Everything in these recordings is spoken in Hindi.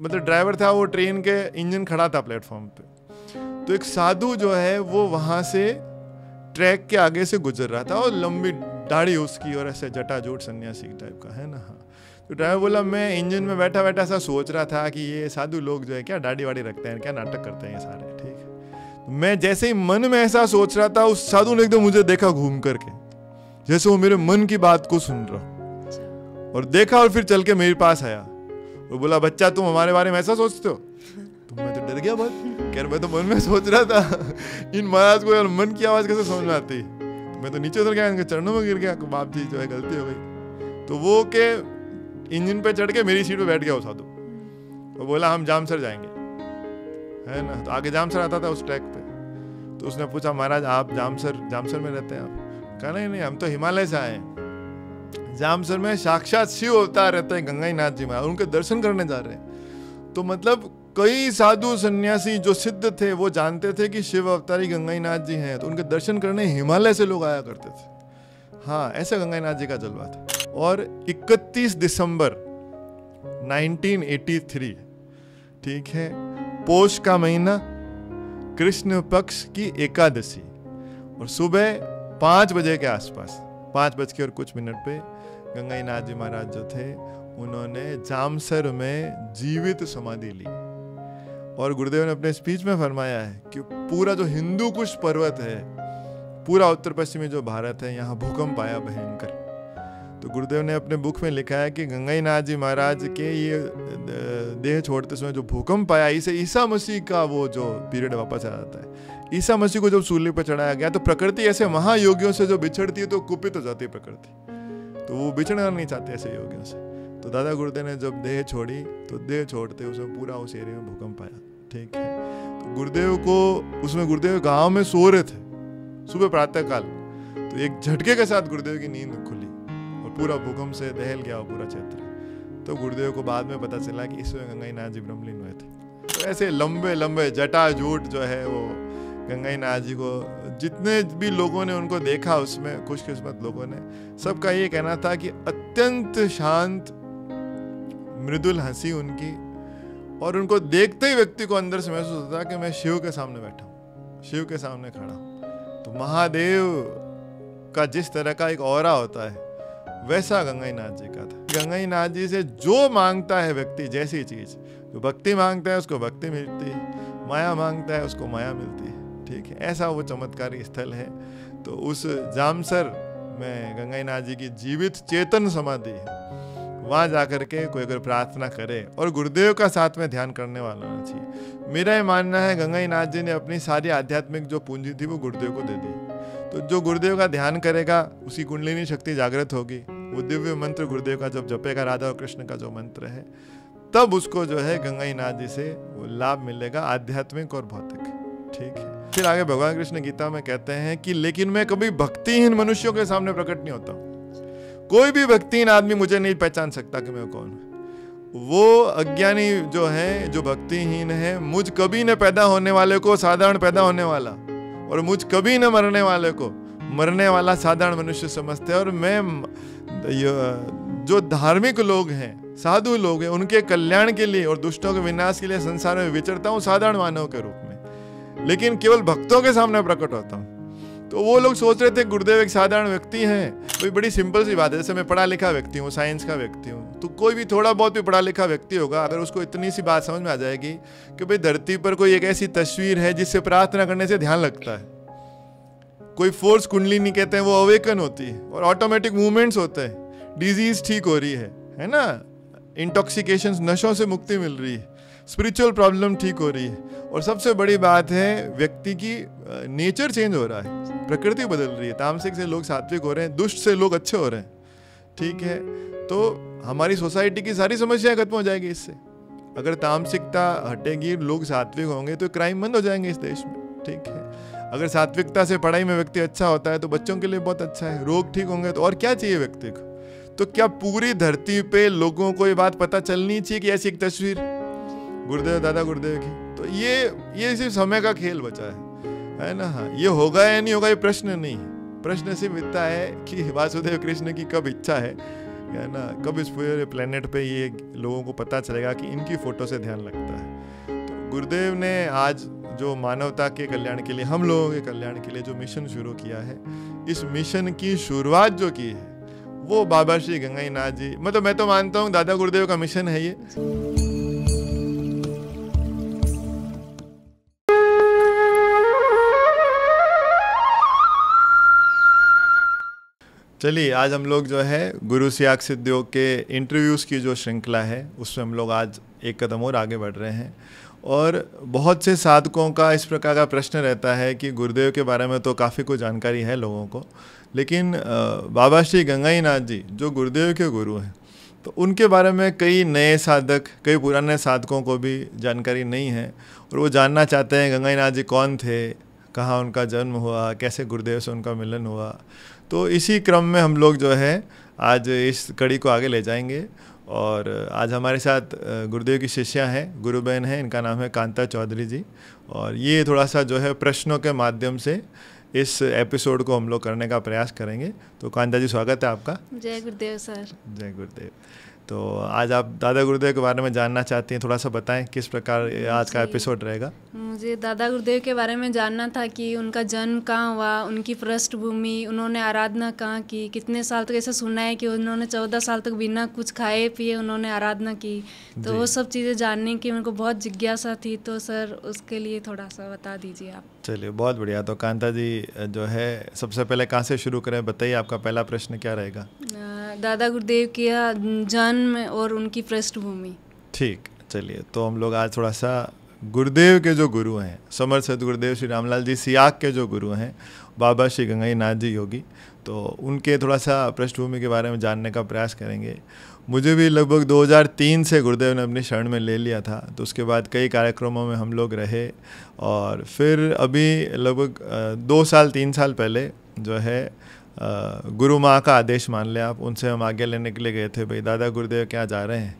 मतलब ड्राइवर था वो ट्रेन के इंजन खड़ा था प्लेटफॉर्म पे तो एक साधु जो है वो वहां से ट्रैक के आगे से गुजर रहा था और लंबी दाढ़ी उसकी और ऐसे जटा सन्यासी टाइप का है ना हाँ। तो ड्राइवर बोला मैं इंजन में बैठा बैठा सा सोच रहा था कि ये साधु लोग जो है क्या दाढ़ी वाड़ी रखते हैं क्या नाटक करते हैं ये सारे ठीक है तो मैं जैसे ही मन में ऐसा सोच रहा था उस साधु ने एकदम मुझे देखा घूम करके जैसे वो मेरे मन की बात को सुन रहा अच्छा। और देखा और फिर चल के मेरे पास आया वो बोला बच्चा तुम हमारे बारे में ऐसा सोचते हो तो मैं तो डर गया बहुत खैर मैं तो मन में सोच रहा था इन महाराज को यार मन की आवाज़ कैसे समझ में आती तो मैं तो नीचे उतर गया इनके चरणों में गिर गया बाप जी जो है गलती हो गई तो वो के इंजन पे चढ़ के मेरी सीट पे बैठ गया वो साधु और बोला हम जामसर जाएंगे है ना तो आगे जामसर आता था उस ट्रैक पे तो उसने पूछा महाराज आप जामसर जामसर में रहते हैं आप कहा नहीं नहीं हम तो हिमालय से आए हैं जामसर में साक्षात शिव अवतार रहते हैं गंगाई नाथ जी महाराज उनके दर्शन करने जा रहे हैं तो मतलब कई साधु सन्यासी जो सिद्ध थे वो जानते थे कि शिव अवतारी गंगाई नाथ जी हैं तो उनके दर्शन करने हिमालय से लोग आया करते थे हाँ ऐसा गंगाई नाथ जी का जलवा था और 31 दिसंबर 1983 ठीक है पोष का महीना कृष्ण पक्ष की एकादशी और सुबह पाँच बजे के आसपास पाँच बज के और कुछ मिनट पे गंगाई नाथ जी महाराज जो थे उन्होंने जामसर में जीवित समाधि ली और गुरुदेव ने अपने स्पीच में फरमाया है कि पूरा जो हिंदू कुश पर्वत है पूरा उत्तर पश्चिमी जो भारत है यहाँ भूकंप आया भयंकर तो गुरुदेव ने अपने बुक में लिखा है कि गंगाई नाथ जी महाराज के ये देह छोड़ते समय जो भूकंप आया इसे ईसा मसीह का वो जो पीरियड वापस आ जाता है ईसा मसीह को जब सूर्य पर चढ़ाया गया तो प्रकृति ऐसे महायोगियों से जो बिछड़ती है तो कुपित हो जाती है प्रकृति तो वो बिछड़ना नहीं चाहते ऐसे योगियों से तो दादा गुरुदेव ने जब देह छोड़ी तो देह छोड़ते उसमें पूरा उस एरिया में भूकंप आया ठीक है तो गुरुदेव को उसमें गुरुदेव गाँव में सो रहे थे सुबह प्रातःकाल तो एक झटके के साथ गुरुदेव की नींद खुली और पूरा भूकंप से दहल गया वो पूरा क्षेत्र तो गुरुदेव को बाद में पता चला कि इसमें गंगाई नाथ जी ब्रह्मलीन हुए थे तो ऐसे लंबे लंबे जटा जूट जो है वो गंगाई नाथ जी को जितने भी लोगों ने उनको देखा उसमें खुशकिस्मत लोगों ने सबका ये कहना था कि अत्यंत शांत मृदुल हंसी उनकी और उनको देखते ही व्यक्ति को अंदर से महसूस होता था कि मैं शिव के सामने बैठा हूँ शिव के सामने खड़ा हूँ तो महादेव का जिस तरह का एक और होता है वैसा गंगाई नाथ जी का था गंगाई नाथ जी से जो मांगता है व्यक्ति जैसी चीज़ जो भक्ति मांगता है उसको भक्ति मिलती है माया मांगता है उसको माया मिलती है ठीक है ऐसा वो चमत्कारी स्थल है तो उस जामसर में गंगाईनाथ जी की जीवित चेतन समाधि है वहाँ जा कर के कोई अगर प्रार्थना करे और गुरुदेव का साथ में ध्यान करने वाला होना चाहिए मेरा ये मानना है गंगाईनाथ जी ने अपनी सारी आध्यात्मिक जो पूंजी थी वो गुरुदेव को दे दी तो जो गुरुदेव का ध्यान करेगा उसकी कुंडलिनी शक्ति जागृत होगी वो दिव्य मंत्र गुरुदेव का जब जपेगा राधा और कृष्ण का जो मंत्र है तब उसको जो है गंगाईनाथ जी से वो लाभ मिलेगा आध्यात्मिक और भौतिक ठीक है फिर आगे भगवान कृष्ण गीता में कहते हैं कि लेकिन मैं कभी भक्तिहीन मनुष्यों के सामने प्रकट नहीं होता कोई भी भक्तिहीन आदमी मुझे नहीं पहचान सकता कि मैं कौन हूँ वो अज्ञानी जो है जो भक्तिहीन है मुझ कभी न पैदा होने वाले को साधारण पैदा होने वाला और मुझ कभी न मरने वाले को मरने वाला साधारण मनुष्य समझते हैं और मैं जो धार्मिक लोग हैं साधु लोग हैं उनके कल्याण के लिए और दुष्टों के विनाश के लिए संसार में विचरता हूँ साधारण मानव के रूप लेकिन केवल भक्तों के सामने प्रकट होता हूँ तो वो लोग सोच रहे थे गुरुदेव एक साधारण व्यक्ति है कोई बड़ी सिंपल सी बात है जैसे मैं पढ़ा लिखा व्यक्ति हूँ साइंस का व्यक्ति हूँ तो कोई भी थोड़ा बहुत भी पढ़ा लिखा व्यक्ति होगा अगर उसको इतनी सी बात समझ में आ जाएगी कि भाई धरती पर कोई एक ऐसी तस्वीर है जिससे प्रार्थना करने से ध्यान लगता है कोई फोर्स कुंडली नहीं कहते हैं वो अवेकन होती है और ऑटोमेटिक मूवमेंट्स होते हैं डिजीज ठीक हो रही है है ना इंटॉक्सिकेशन नशों से मुक्ति मिल रही है स्पिरिचुअल प्रॉब्लम ठीक हो रही है और सबसे बड़ी बात है व्यक्ति की नेचर चेंज हो रहा है प्रकृति बदल रही है तामसिक से लोग सात्विक हो रहे हैं दुष्ट से लोग अच्छे हो रहे हैं ठीक है तो हमारी सोसाइटी की सारी समस्याएं खत्म हो जाएगी इससे अगर तामसिकता हटेगी लोग सात्विक होंगे तो क्राइम बंद हो जाएंगे इस देश में ठीक है अगर सात्विकता से पढ़ाई में व्यक्ति अच्छा होता है तो बच्चों के लिए बहुत अच्छा है रोग ठीक होंगे तो और क्या चाहिए व्यक्ति को तो क्या पूरी धरती पे लोगों को ये बात पता चलनी चाहिए कि ऐसी एक तस्वीर गुरुदेव दादा गुरुदेव की तो ये ये सिर्फ समय का खेल बचा है है ना हाँ ये होगा या नहीं होगा ये प्रश्न नहीं प्रश्न सिर्फ इतना है कि वासुदेव कृष्ण की कब इच्छा है है ना कब इस पूरे प्लेनेट पे ये लोगों को पता चलेगा कि इनकी फ़ोटो से ध्यान लगता है तो गुरुदेव ने आज जो मानवता के कल्याण के लिए हम लोगों के कल्याण के लिए जो मिशन शुरू किया है इस मिशन की शुरुआत जो की है वो बाबा श्री गंगाई नाथ जी मतलब मैं तो मानता हूँ दादा गुरुदेव का मिशन है ये चलिए आज हम लोग जो है गुरु सियाग सिद्धियों के इंटरव्यूज़ की जो श्रृंखला है उसमें हम लोग आज एक कदम और आगे बढ़ रहे हैं और बहुत से साधकों का इस प्रकार का प्रश्न रहता है कि गुरुदेव के बारे में तो काफ़ी कुछ जानकारी है लोगों को लेकिन बाबा श्री गंगाईनाथ जी जो गुरुदेव के गुरु हैं तो उनके बारे में कई नए साधक कई पुराने साधकों को भी जानकारी नहीं है और वो जानना चाहते हैं गंगाई नाथ जी कौन थे कहाँ उनका जन्म हुआ कैसे गुरुदेव से उनका मिलन हुआ तो इसी क्रम में हम लोग जो है आज इस कड़ी को आगे ले जाएंगे और आज हमारे साथ गुरुदेव की शिष्या हैं गुरु बहन हैं इनका नाम है कांता चौधरी जी और ये थोड़ा सा जो है प्रश्नों के माध्यम से इस एपिसोड को हम लोग करने का प्रयास करेंगे तो कांता जी स्वागत है आपका जय गुरुदेव सर जय गुरुदेव तो आज आप दादा गुरुदेव के बारे में जानना चाहती हैं थोड़ा सा बताएं किस प्रकार आज का एपिसोड रहेगा मुझे दादा गुरुदेव के बारे में जानना था कि उनका जन्म कहाँ हुआ उनकी पृष्ठभूमि उन्होंने आराधना कहाँ की कितने साल तक ऐसा सुना है कि उन्होंने चौदह साल तक बिना कुछ खाए पिए उन्होंने आराधना की तो वो सब चीज़ें जानने की मेरे को बहुत जिज्ञासा थी तो सर उसके लिए थोड़ा सा बता दीजिए आप चलिए बहुत बढ़िया तो कांता जी जो है सबसे पहले कहाँ से शुरू करें बताइए आपका पहला प्रश्न क्या रहेगा दादा गुरुदेव के जन्म और उनकी पृष्ठभूमि ठीक चलिए तो हम लोग आज थोड़ा सा गुरुदेव के जो गुरु हैं समर गुरुदेव श्री रामलाल जी सियाग के जो गुरु हैं बाबा श्री गंगाई नाथ जी योगी तो उनके थोड़ा सा पृष्ठभूमि के बारे में जानने का प्रयास करेंगे मुझे भी लगभग 2003 से गुरुदेव ने अपनी शरण में ले लिया था तो उसके बाद कई कार्यक्रमों में हम लोग रहे और फिर अभी लगभग दो साल तीन साल पहले जो है गुरु माँ का आदेश मान लें आप उनसे हम आगे लेने के लिए गए थे भाई दादा गुरुदेव क्या जा रहे हैं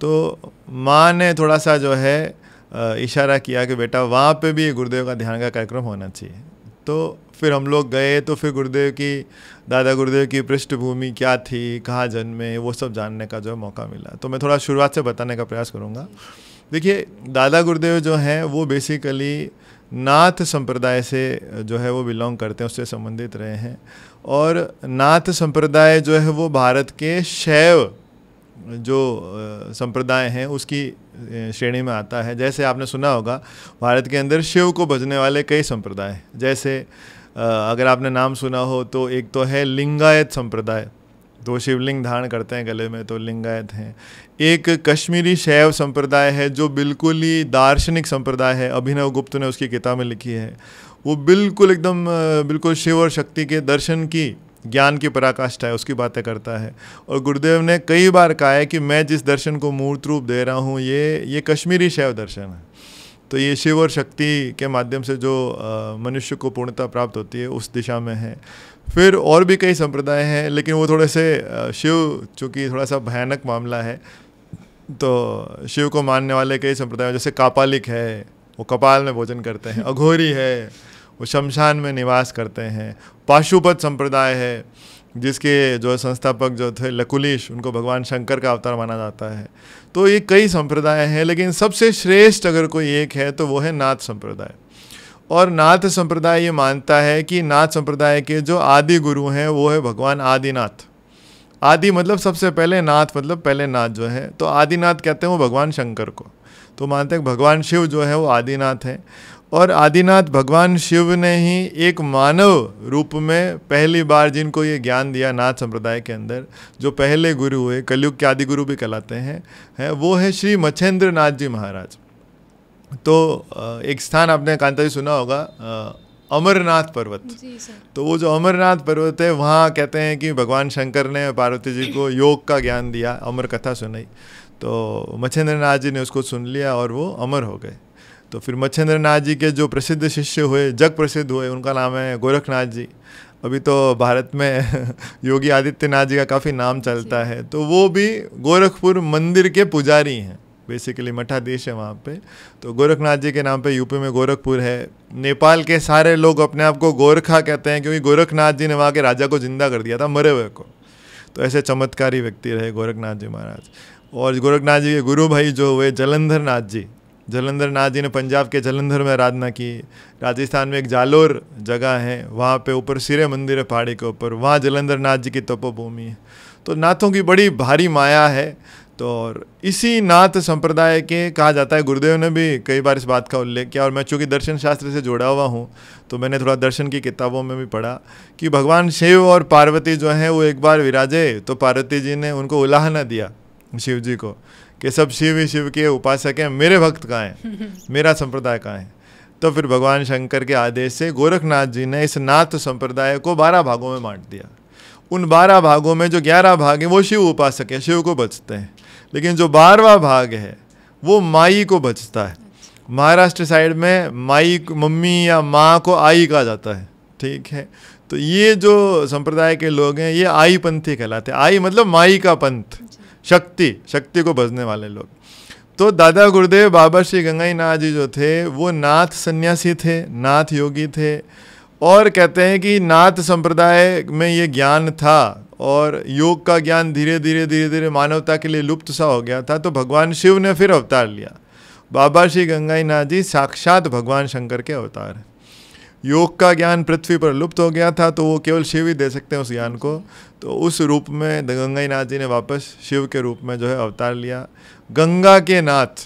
तो माँ ने थोड़ा सा जो है इशारा किया कि बेटा वहाँ पे भी गुरुदेव का ध्यान का कार्यक्रम होना चाहिए तो फिर हम लोग गए तो फिर गुरुदेव की दादा गुरुदेव की पृष्ठभूमि क्या थी कहाँ जन्मे वो सब जानने का जो मौका मिला तो मैं थोड़ा शुरुआत से बताने का प्रयास करूँगा देखिए दादा गुरुदेव जो हैं वो बेसिकली नाथ संप्रदाय से जो है वो बिलोंग करते हैं उससे संबंधित रहे हैं और नाथ संप्रदाय जो है वो भारत के शैव जो संप्रदाय हैं उसकी श्रेणी में आता है जैसे आपने सुना होगा भारत के अंदर शिव को भजने वाले कई संप्रदाय जैसे अगर आपने नाम सुना हो तो एक तो है लिंगायत संप्रदाय दो शिवलिंग धारण करते हैं गले में तो लिंगायत हैं एक कश्मीरी शैव संप्रदाय है जो बिल्कुल ही दार्शनिक संप्रदाय है अभिनव गुप्त ने उसकी किताब में लिखी है वो बिल्कुल एकदम बिल्कुल शिव और शक्ति के दर्शन की ज्ञान की पराकाष्ठा है उसकी बातें करता है और गुरुदेव ने कई बार कहा है कि मैं जिस दर्शन को मूर्त रूप दे रहा हूँ ये ये कश्मीरी शैव दर्शन है तो ये शिव और शक्ति के माध्यम से जो मनुष्य को पूर्णता प्राप्त होती है उस दिशा में है फिर और भी कई संप्रदाय हैं लेकिन वो थोड़े से शिव चूँकि थोड़ा सा भयानक मामला है तो शिव को मानने वाले कई संप्रदाय जैसे कापालिक है वो कपाल में भोजन करते हैं अघोरी है वो शमशान में निवास करते हैं पाशुपत संप्रदाय है जिसके जो संस्थापक जो थे लकुलेश उनको भगवान शंकर का अवतार माना जाता है तो ये कई संप्रदाय हैं लेकिन सबसे श्रेष्ठ अगर कोई एक है तो वो है नाथ संप्रदाय और नाथ संप्रदाय ये मानता है कि नाथ संप्रदाय के जो आदि गुरु हैं वो है भगवान आदिनाथ आदि मतलब सबसे पहले नाथ मतलब पहले नाथ जो है तो आदिनाथ कहते हैं वो भगवान शंकर को तो मानते हैं भगवान शिव जो है वो आदिनाथ हैं और आदिनाथ भगवान शिव ने ही एक मानव रूप में पहली बार जिनको ये ज्ञान दिया नाथ संप्रदाय के अंदर जो पहले गुरु हुए कलयुग के आदि गुरु भी कहलाते हैं है वो है श्री मच्छेंद्र नाथ जी महाराज तो एक स्थान आपने कांता जी सुना होगा अमरनाथ पर्वत तो वो जो अमरनाथ पर्वत है वहाँ कहते हैं कि भगवान शंकर ने पार्वती जी को योग का ज्ञान दिया अमर कथा सुनाई तो मच्छेंद्र नाथ जी ने उसको सुन लिया और वो अमर हो गए तो फिर मच्छेंद्र नाथ जी के जो प्रसिद्ध शिष्य हुए जग प्रसिद्ध हुए उनका नाम है गोरखनाथ जी अभी तो भारत में योगी आदित्यनाथ जी का काफ़ी नाम चलता है तो वो भी गोरखपुर मंदिर के पुजारी हैं बेसिकली मठाधीश है वहाँ पे तो गोरखनाथ जी के नाम पे यूपी में गोरखपुर है नेपाल के सारे लोग अपने आप को गोरखा कहते हैं क्योंकि गोरखनाथ जी ने वहाँ के राजा को ज़िंदा कर दिया था मरे हुए को तो ऐसे चमत्कारी व्यक्ति रहे गोरखनाथ जी महाराज और गोरखनाथ जी के गुरु भाई जो हुए जलंधर नाथ जी जलंधर नाथ जी ने पंजाब के जलंधर में आराधना की राजस्थान में एक जालोर जगह है वहाँ पे ऊपर सिरे मंदिर है पहाड़ी के ऊपर वहाँ जलंधर नाथ जी की तपोभूमि है तो नाथों की बड़ी भारी माया है तो और इसी नाथ संप्रदाय के कहा जाता है गुरुदेव ने भी कई बार इस बात का उल्लेख किया और मैं चूँकि दर्शन शास्त्र से जुड़ा हुआ हूँ तो मैंने थोड़ा दर्शन की किताबों में भी पढ़ा कि भगवान शिव और पार्वती जो हैं वो एक बार विराजे तो पार्वती जी ने उनको उलाहना दिया शिव जी को कि सब शिव ही शिव के उपासक हैं मेरे भक्त कहाँ हैं मेरा संप्रदाय कहाँ है तो फिर भगवान शंकर के आदेश से गोरखनाथ जी ने इस नाथ संप्रदाय को बारह भागों में बांट दिया उन बारह भागों में जो ग्यारह भाग हैं वो शिव उपासक हैं शिव को बचते हैं लेकिन जो बारहवा भाग है वो माई को बचता है अच्छा। महाराष्ट्र साइड में माई मम्मी या माँ को आई कहा जाता है ठीक है तो ये जो संप्रदाय के लोग हैं ये आई पंथी कहलाते हैं आई मतलब माई का पंथ अच्छा। शक्ति शक्ति को भजने वाले लोग तो दादा गुरुदेव बाबा श्री गंगाई नाथ जी जो थे वो नाथ सन्यासी थे नाथ योगी थे और कहते हैं कि नाथ संप्रदाय में ये ज्ञान था और योग का ज्ञान धीरे धीरे धीरे धीरे मानवता के लिए लुप्त सा हो गया था तो भगवान शिव ने फिर अवतार लिया बाबा श्री गंगाई नाथ जी साक्षात भगवान शंकर के अवतार हैं योग का ज्ञान पृथ्वी पर लुप्त हो गया था तो वो केवल शिव ही दे सकते हैं उस ज्ञान को तो उस रूप में गंगाई नाथ जी ने वापस शिव के रूप में जो है अवतार लिया गंगा के नाथ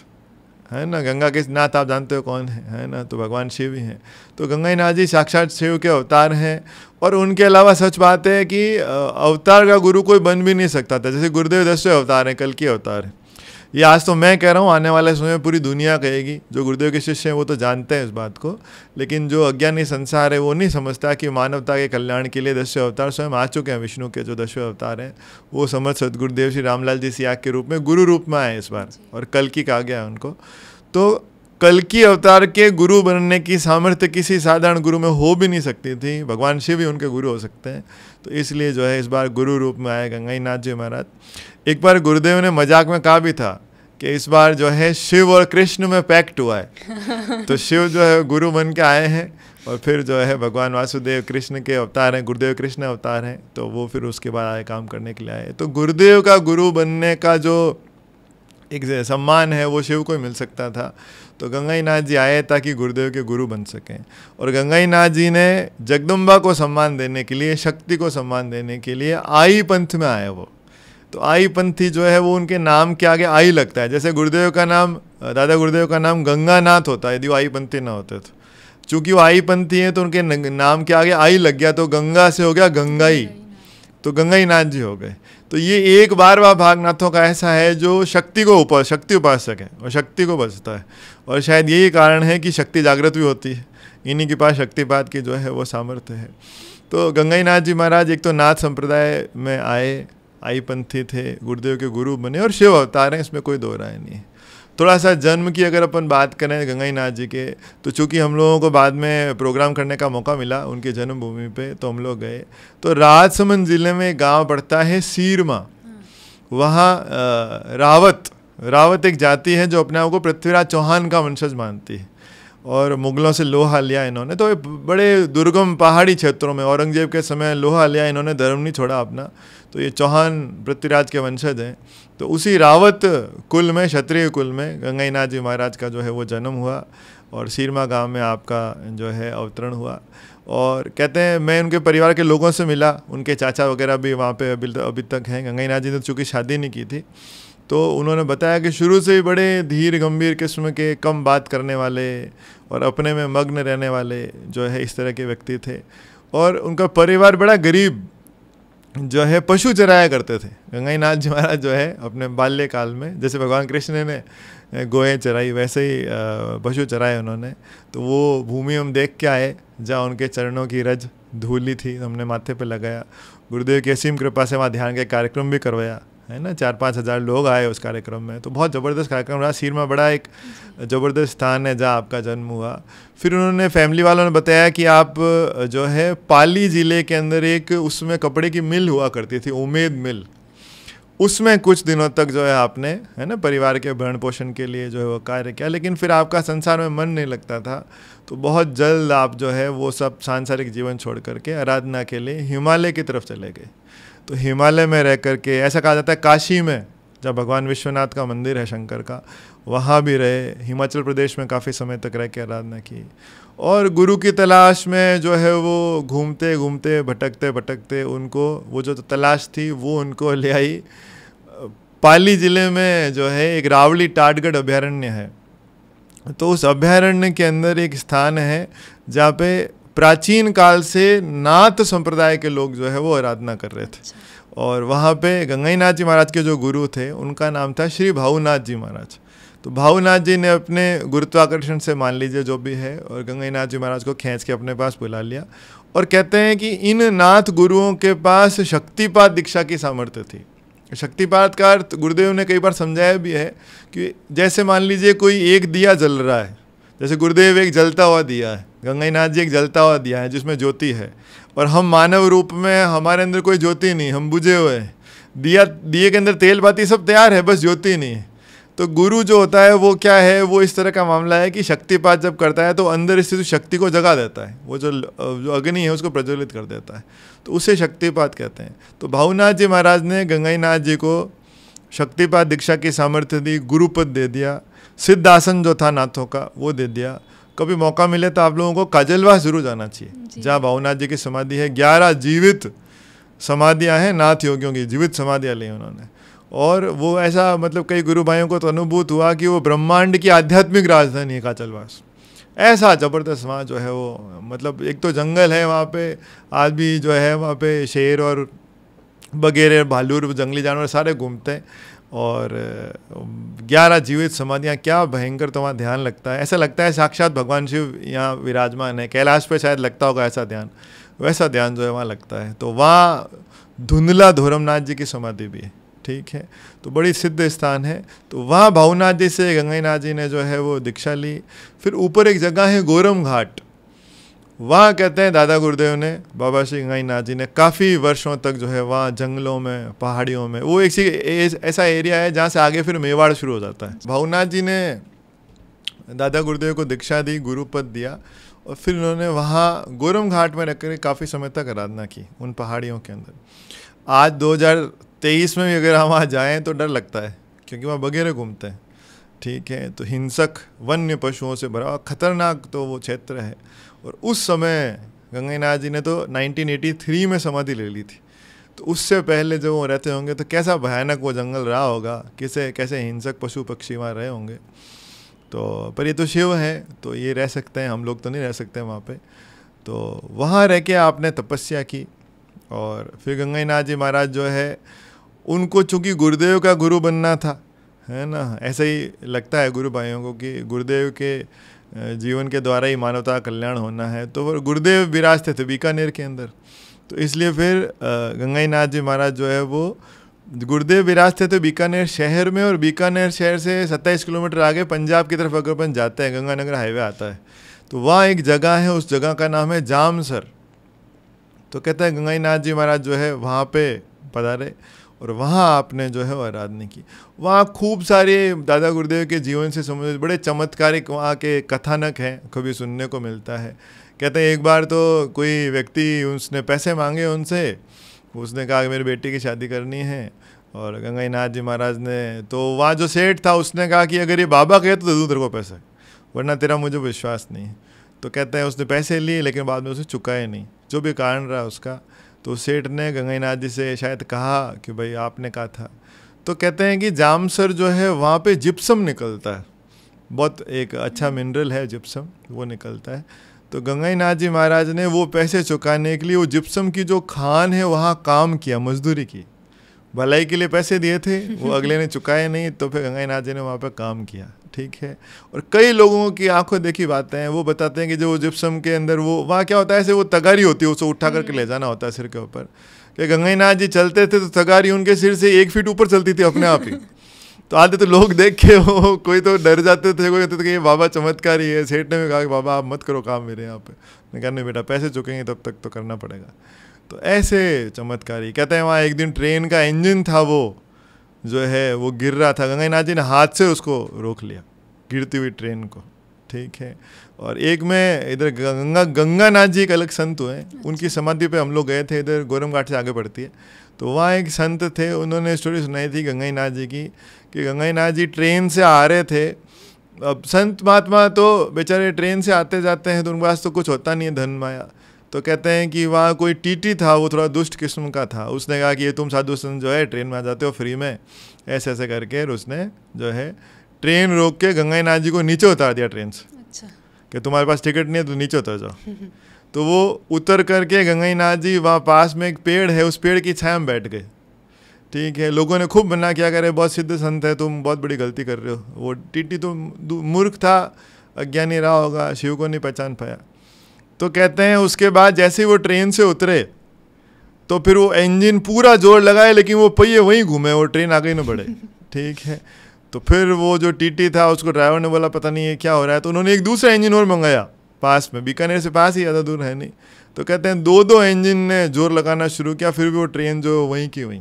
है ना गंगा के नाथ आप जानते हो कौन है है ना तो भगवान शिव ही हैं तो गंगाई नाथ जी साक्षात शिव के अवतार हैं और उनके अलावा सच बात है कि अवतार का गुरु कोई बन भी नहीं सकता था जैसे गुरुदेव दस अवतार हैं कल के अवतार है ये आज तो मैं कह रहा हूँ आने वाले समय में पूरी दुनिया कहेगी जो गुरुदेव के शिष्य हैं वो तो जानते हैं इस बात को लेकिन जो अज्ञानी संसार है वो नहीं समझता कि मानवता के कल्याण के लिए दसवें अवतार स्वयं आ चुके हैं विष्णु के जो दसवें अवतार हैं वो समझ सदगुरुदेव श्री रामलाल जी सियाग के रूप में गुरु रूप में आए इस बार और कल की कहा गया है उनको तो कल की अवतार के गुरु बनने की सामर्थ्य किसी साधारण गुरु में हो भी नहीं सकती थी भगवान शिव ही उनके गुरु हो सकते हैं तो इसलिए जो है इस बार गुरु रूप में आए गंगाई नाथ जी महाराज एक बार गुरुदेव ने मजाक में कहा भी था कि इस बार जो है शिव और कृष्ण में पैक्ट हुआ है तो शिव जो है गुरु बन के आए हैं और फिर जो है भगवान वासुदेव कृष्ण के अवतार हैं गुरुदेव कृष्ण अवतार हैं तो वो फिर उसके बाद आए काम करने के लिए आए तो गुरुदेव का गुरु बनने का जो एक सम्मान है वो शिव को ही मिल सकता था तो गंगाई नाथ जी आए ताकि गुरुदेव के गुरु बन सकें और गंगाई नाथ जी ने जगदम्बा को सम्मान देने के लिए शक्ति को सम्मान देने के लिए आई पंथ में आए वो तो आई पंथी जो है वो उनके नाम के आगे आई लगता है जैसे गुरुदेव का नाम दादा गुरुदेव का नाम गंगानाथ होता है यदि वो आई पंथी ना होते तो चूँकि वो आई पंथी हैं तो उनके नाम के आगे आई लग गया तो गंगा से हो गया गंगाई तो नाथ जी हो गए तो ये एक बार बार भागनाथों का ऐसा है जो शक्ति को उपा शक्ति उपासक है और शक्ति को बचता है और शायद यही कारण है कि शक्ति जागृत भी होती है इन्हीं के पास शक्तिपात की जो है वो सामर्थ्य है तो गंगाई नाथ जी महाराज एक तो नाथ संप्रदाय में आए आई पंथी थे गुरुदेव के गुरु बने और शिव अवतार हैं इसमें कोई दो राय नहीं है थोड़ा सा जन्म की अगर अपन बात करें गंगाई नाथ जी के तो चूँकि हम लोगों को बाद में प्रोग्राम करने का मौका मिला उनके जन्मभूमि पे तो हम लोग गए तो राजसमंद ज़िले में गांव पड़ता है सीरमा वहाँ रावत रावत एक जाति है जो अपने आप को पृथ्वीराज चौहान का वंशज मानती है और मुगलों से लोहा लिया इन्होंने तो बड़े दुर्गम पहाड़ी क्षेत्रों में औरंगजेब के समय लोहा लिया इन्होंने धर्म नहीं छोड़ा अपना तो ये चौहान पृथ्वीराज के वंशज हैं तो उसी रावत कुल में क्षत्रिय कुल में गंगाईनाथ जी महाराज का जो है वो जन्म हुआ और सीरमा गांव में आपका जो है अवतरण हुआ और कहते हैं मैं उनके परिवार के लोगों से मिला उनके चाचा वगैरह भी वहाँ पे अभी अभी तक हैं गंगाईनाथ जी ने तो चूँकि शादी नहीं की थी तो उन्होंने बताया कि शुरू से ही बड़े धीर गंभीर किस्म के कम बात करने वाले और अपने में मग्न रहने वाले जो है इस तरह के व्यक्ति थे और उनका परिवार बड़ा गरीब जो है पशु चराया करते थे गंगाई नाथ जी महाराज जो है अपने बाल्यकाल में जैसे भगवान कृष्ण ने गोएँ चराई वैसे ही पशु चराए उन्होंने तो वो भूमि हम देख के आए जहाँ उनके चरणों की रज धूली थी हमने माथे पर लगाया गुरुदेव की असीम कृपा से वहाँ ध्यान के कार्यक्रम भी करवाया है ना चार पाँच हज़ार लोग आए उस कार्यक्रम में तो बहुत ज़बरदस्त कार्यक्रम रहा सीरमा बड़ा एक ज़बरदस्त स्थान है जहाँ आपका जन्म हुआ फिर उन्होंने फैमिली वालों ने बताया कि आप जो है पाली ज़िले के अंदर एक उसमें कपड़े की मिल हुआ करती थी उम्मीद मिल उसमें कुछ दिनों तक जो है आपने है ना परिवार के भरण पोषण के लिए जो है वो कार्य किया लेकिन फिर आपका संसार में मन नहीं लगता था तो बहुत जल्द आप जो है वो सब सांसारिक जीवन छोड़ करके आराधना के लिए हिमालय की तरफ चले गए तो हिमालय में रह कर के ऐसा कहा जाता है काशी में जब भगवान विश्वनाथ का मंदिर है शंकर का वहाँ भी रहे हिमाचल प्रदेश में काफ़ी समय तक रह के आराधना की और गुरु की तलाश में जो है वो घूमते घूमते भटकते भटकते उनको वो जो तलाश थी वो उनको ले आई पाली ज़िले में जो है एक रावली टाटगढ़ अभ्यारण्य है तो उस अभ्यारण्य के अंदर एक स्थान है जहाँ पे प्राचीन काल से नाथ संप्रदाय के लोग जो है वो आराधना कर रहे थे अच्छा। और वहाँ पे गंगाई नाथ जी महाराज के जो गुरु थे उनका नाम था श्री भावनाथ जी महाराज तो भावनाथ जी ने अपने गुरुत्वाकर्षण से मान लीजिए जो भी है और गंगाई नाथ जी महाराज को खींच के अपने पास बुला लिया और कहते हैं कि इन नाथ गुरुओं के पास शक्तिपात दीक्षा की सामर्थ्य थी शक्तिपात का अर्थ गुरुदेव ने कई बार समझाया भी है कि जैसे मान लीजिए कोई एक दिया जल रहा है जैसे गुरुदेव एक जलता हुआ दिया है गंगाईनाथ जी एक जलता हुआ दिया है जिसमें ज्योति है और हम मानव रूप में हमारे अंदर कोई ज्योति नहीं हम बुझे हुए दिया दिए के अंदर तेल बाती सब तैयार है बस ज्योति नहीं है तो गुरु जो होता है वो क्या है वो इस तरह का मामला है कि शक्तिपात जब करता है तो अंदर स्थित शक्ति को जगा देता है वो जो जो अग्नि है उसको प्रज्वलित कर देता है तो उसे शक्तिपात कहते हैं तो भावनाथ जी महाराज ने गंगाईनाथ जी को शक्तिपात दीक्षा की सामर्थ्य दी गुरुपद दे दिया सिद्ध आसन जो था नाथों का वो दे दिया कभी मौका मिले तो आप लोगों को काजलवा ज़रूर जाना चाहिए जहाँ भावनाथ जी की समाधि है ग्यारह जीवित समाधियाँ हैं नाथ योगियों की जीवित समाधियाँ ली उन्होंने और वो ऐसा मतलब कई गुरु भाइयों को तो अनुभूत हुआ कि वो ब्रह्मांड की आध्यात्मिक राजधानी है काचलवास ऐसा ज़बरदस्त वहाँ जो है वो मतलब एक तो जंगल है वहाँ पे आदमी जो है वहाँ पे शेर और बगैर भालूर जंगली जानवर सारे घूमते हैं और ग्यारह जीवित समाधियाँ क्या भयंकर तो वहाँ ध्यान लगता है ऐसा लगता है साक्षात भगवान शिव यहाँ विराजमान है कैलाश पे शायद लगता होगा ऐसा ध्यान वैसा ध्यान जो है वहाँ लगता है तो वहाँ धुंधला धोरमनाथ जी की समाधि भी है ठीक है तो बड़ी सिद्ध स्थान है तो वहाँ भावनाथ जी से गंगाईनाथ जी ने जो है वो दीक्षा ली फिर ऊपर एक जगह है गोरम घाट वहाँ कहते हैं दादा गुरुदेव ने बाबा श्री गंगाईनाथ जी ने काफ़ी वर्षों तक जो है वहाँ जंगलों में पहाड़ियों में वो एक सी ऐसा एरिया है जहाँ से आगे फिर मेवाड़ शुरू हो जाता है भावनाथ जी ने दादा गुरुदेव को दीक्षा दी गुरुपद दिया और फिर उन्होंने वहाँ गोरम घाट में रखकर काफ़ी समय तक आराधना की उन पहाड़ियों के अंदर आज 2023 में भी अगर हम वहाँ जाएँ तो डर लगता है क्योंकि वहाँ बगेरे घूमते हैं ठीक है तो हिंसक वन्य पशुओं से भरा हुआ खतरनाक तो वो क्षेत्र है और उस समय गंगानाथ जी ने तो 1983 में समाधि ले ली थी तो उससे पहले जब वो रहते होंगे तो कैसा भयानक वो जंगल रहा होगा कैसे कैसे हिंसक पशु पक्षी वहाँ रहे होंगे तो पर ये तो शिव है तो ये रह सकते हैं हम लोग तो नहीं रह सकते वहाँ पे तो वहाँ रह के आपने तपस्या की और फिर गंगानाथ जी महाराज जो है उनको चूँकि गुरुदेव का गुरु बनना था है ना ऐसा ही लगता है गुरु भाइयों को कि गुरुदेव के जीवन के द्वारा ही मानवता कल्याण होना है तो वो गुरुदेव विराजते थे बीकानेर के अंदर तो इसलिए फिर गंगाई नाथ जी महाराज जो है वो गुरुदेव विराजते थे बीकानेर शहर में और बीकानेर शहर से सत्ताईस किलोमीटर आगे पंजाब की तरफ अगर अपन जाते हैं गंगानगर हाईवे आता है तो वहाँ एक जगह है उस जगह का नाम है जामसर तो कहते हैं गंगाई नाथ जी महाराज जो है वहाँ पे पधारे और वहाँ आपने जो है वो आराधना की वहाँ खूब सारे दादा गुरुदेव के जीवन से संबंधित बड़े चमत्कारिक वहाँ के कथानक हैं कभी सुनने को मिलता है कहते हैं एक बार तो कोई व्यक्ति उसने पैसे मांगे उनसे उसने कहा कि मेरी बेटी की शादी करनी है और गंगाई नाथ जी महाराज ने तो वहाँ जो सेठ था उसने कहा कि अगर ये बाबा कहे तो दे दूँ तेरे को पैसा वरना तेरा मुझे विश्वास नहीं तो कहते हैं उसने पैसे लिए लेकिन बाद में उसे चुकाए नहीं जो भी कारण रहा उसका तो सेठ ने गंगाईनाथ जी से शायद कहा कि भाई आपने कहा था तो कहते हैं कि जामसर जो है वहाँ पे जिप्सम निकलता है बहुत एक अच्छा मिनरल है जिप्सम वो निकलता है तो गंगाईनाथ जी महाराज ने वो पैसे चुकाने के लिए वो जिप्सम की जो खान है वहाँ काम किया मजदूरी की भलाई के लिए पैसे दिए थे वो अगले ने चुकाए नहीं तो फिर गंगाई नाथ जी ने वहाँ पर काम किया ठीक है और कई लोगों की आंखों देखी बातें हैं वो बताते हैं कि जो जिप्सम के अंदर वो वहाँ क्या होता है ऐसे वो तगारी होती है उसको उठा करके हम्म। ले जाना होता है सिर के ऊपर कि नाथ जी चलते थे तो तगारी उनके सिर से एक फीट ऊपर चलती थी अपने आप ही तो आते तो लोग देख के वो कोई तो डर जाते थे कोई कहते थे कि बाबा चमत्कारी है सेठ ने भी कहा कि बाबा आप मत करो काम मेरे यहाँ पे मैंने कहा नहीं बेटा पैसे चुकेंगे तब तक तो करना पड़ेगा तो ऐसे चमत्कारी कहते हैं वहाँ एक दिन ट्रेन का इंजन था वो जो है वो गिर रहा था नाथ जी ने हाथ से उसको रोक लिया गिरती हुई ट्रेन को ठीक है और एक में इधर गंगा गंगा नाथ जी एक अलग संत हुए अच्छा। उनकी समाधि पे हम लोग गए थे इधर गोरम घाट से आगे पड़ती है तो वहाँ एक संत थे उन्होंने स्टोरी सुनाई थी गंगाई नाथ जी की कि गंगाई नाथ जी ट्रेन से आ रहे थे अब संत महात्मा तो बेचारे ट्रेन से आते जाते हैं तो उनके पास तो कुछ होता नहीं है धन माया तो कहते हैं कि वहाँ कोई टीटी था वो थोड़ा दुष्ट किस्म का था उसने कहा कि ये तुम साधु संत जो है ट्रेन में आ जाते हो फ्री में ऐसे ऐसे करके उसने जो है ट्रेन रोक के गंगाई नाथ जी को नीचे उतार दिया ट्रेन से अच्छा कि तुम्हारे पास टिकट नहीं है तो नीचे उतर जाओ तो वो उतर करके गंगाई नाथ जी वहाँ पास में एक पेड़ है उस पेड़ की छाया में बैठ गए ठीक है लोगों ने खूब मना किया करे बहुत सिद्ध संत है तुम बहुत बड़ी गलती कर रहे हो वो टीटी तो मूर्ख था अज्ञानी रहा होगा शिव को नहीं पहचान पाया तो कहते हैं उसके बाद जैसे ही वो ट्रेन से उतरे तो फिर वो इंजन पूरा जोर लगाए लेकिन वो पहिए वहीं घूमे वो ट्रेन आगे ना बढ़े ठीक है तो फिर वो जो टीटी था उसको ड्राइवर ने बोला पता नहीं है क्या हो रहा है तो उन्होंने एक दूसरा इंजन और मंगाया पास में बीकानेर से पास ही ज़्यादा दूर है नहीं तो कहते हैं दो दो इंजन ने जोर लगाना शुरू किया फिर भी वो ट्रेन जो वहीं की वहीं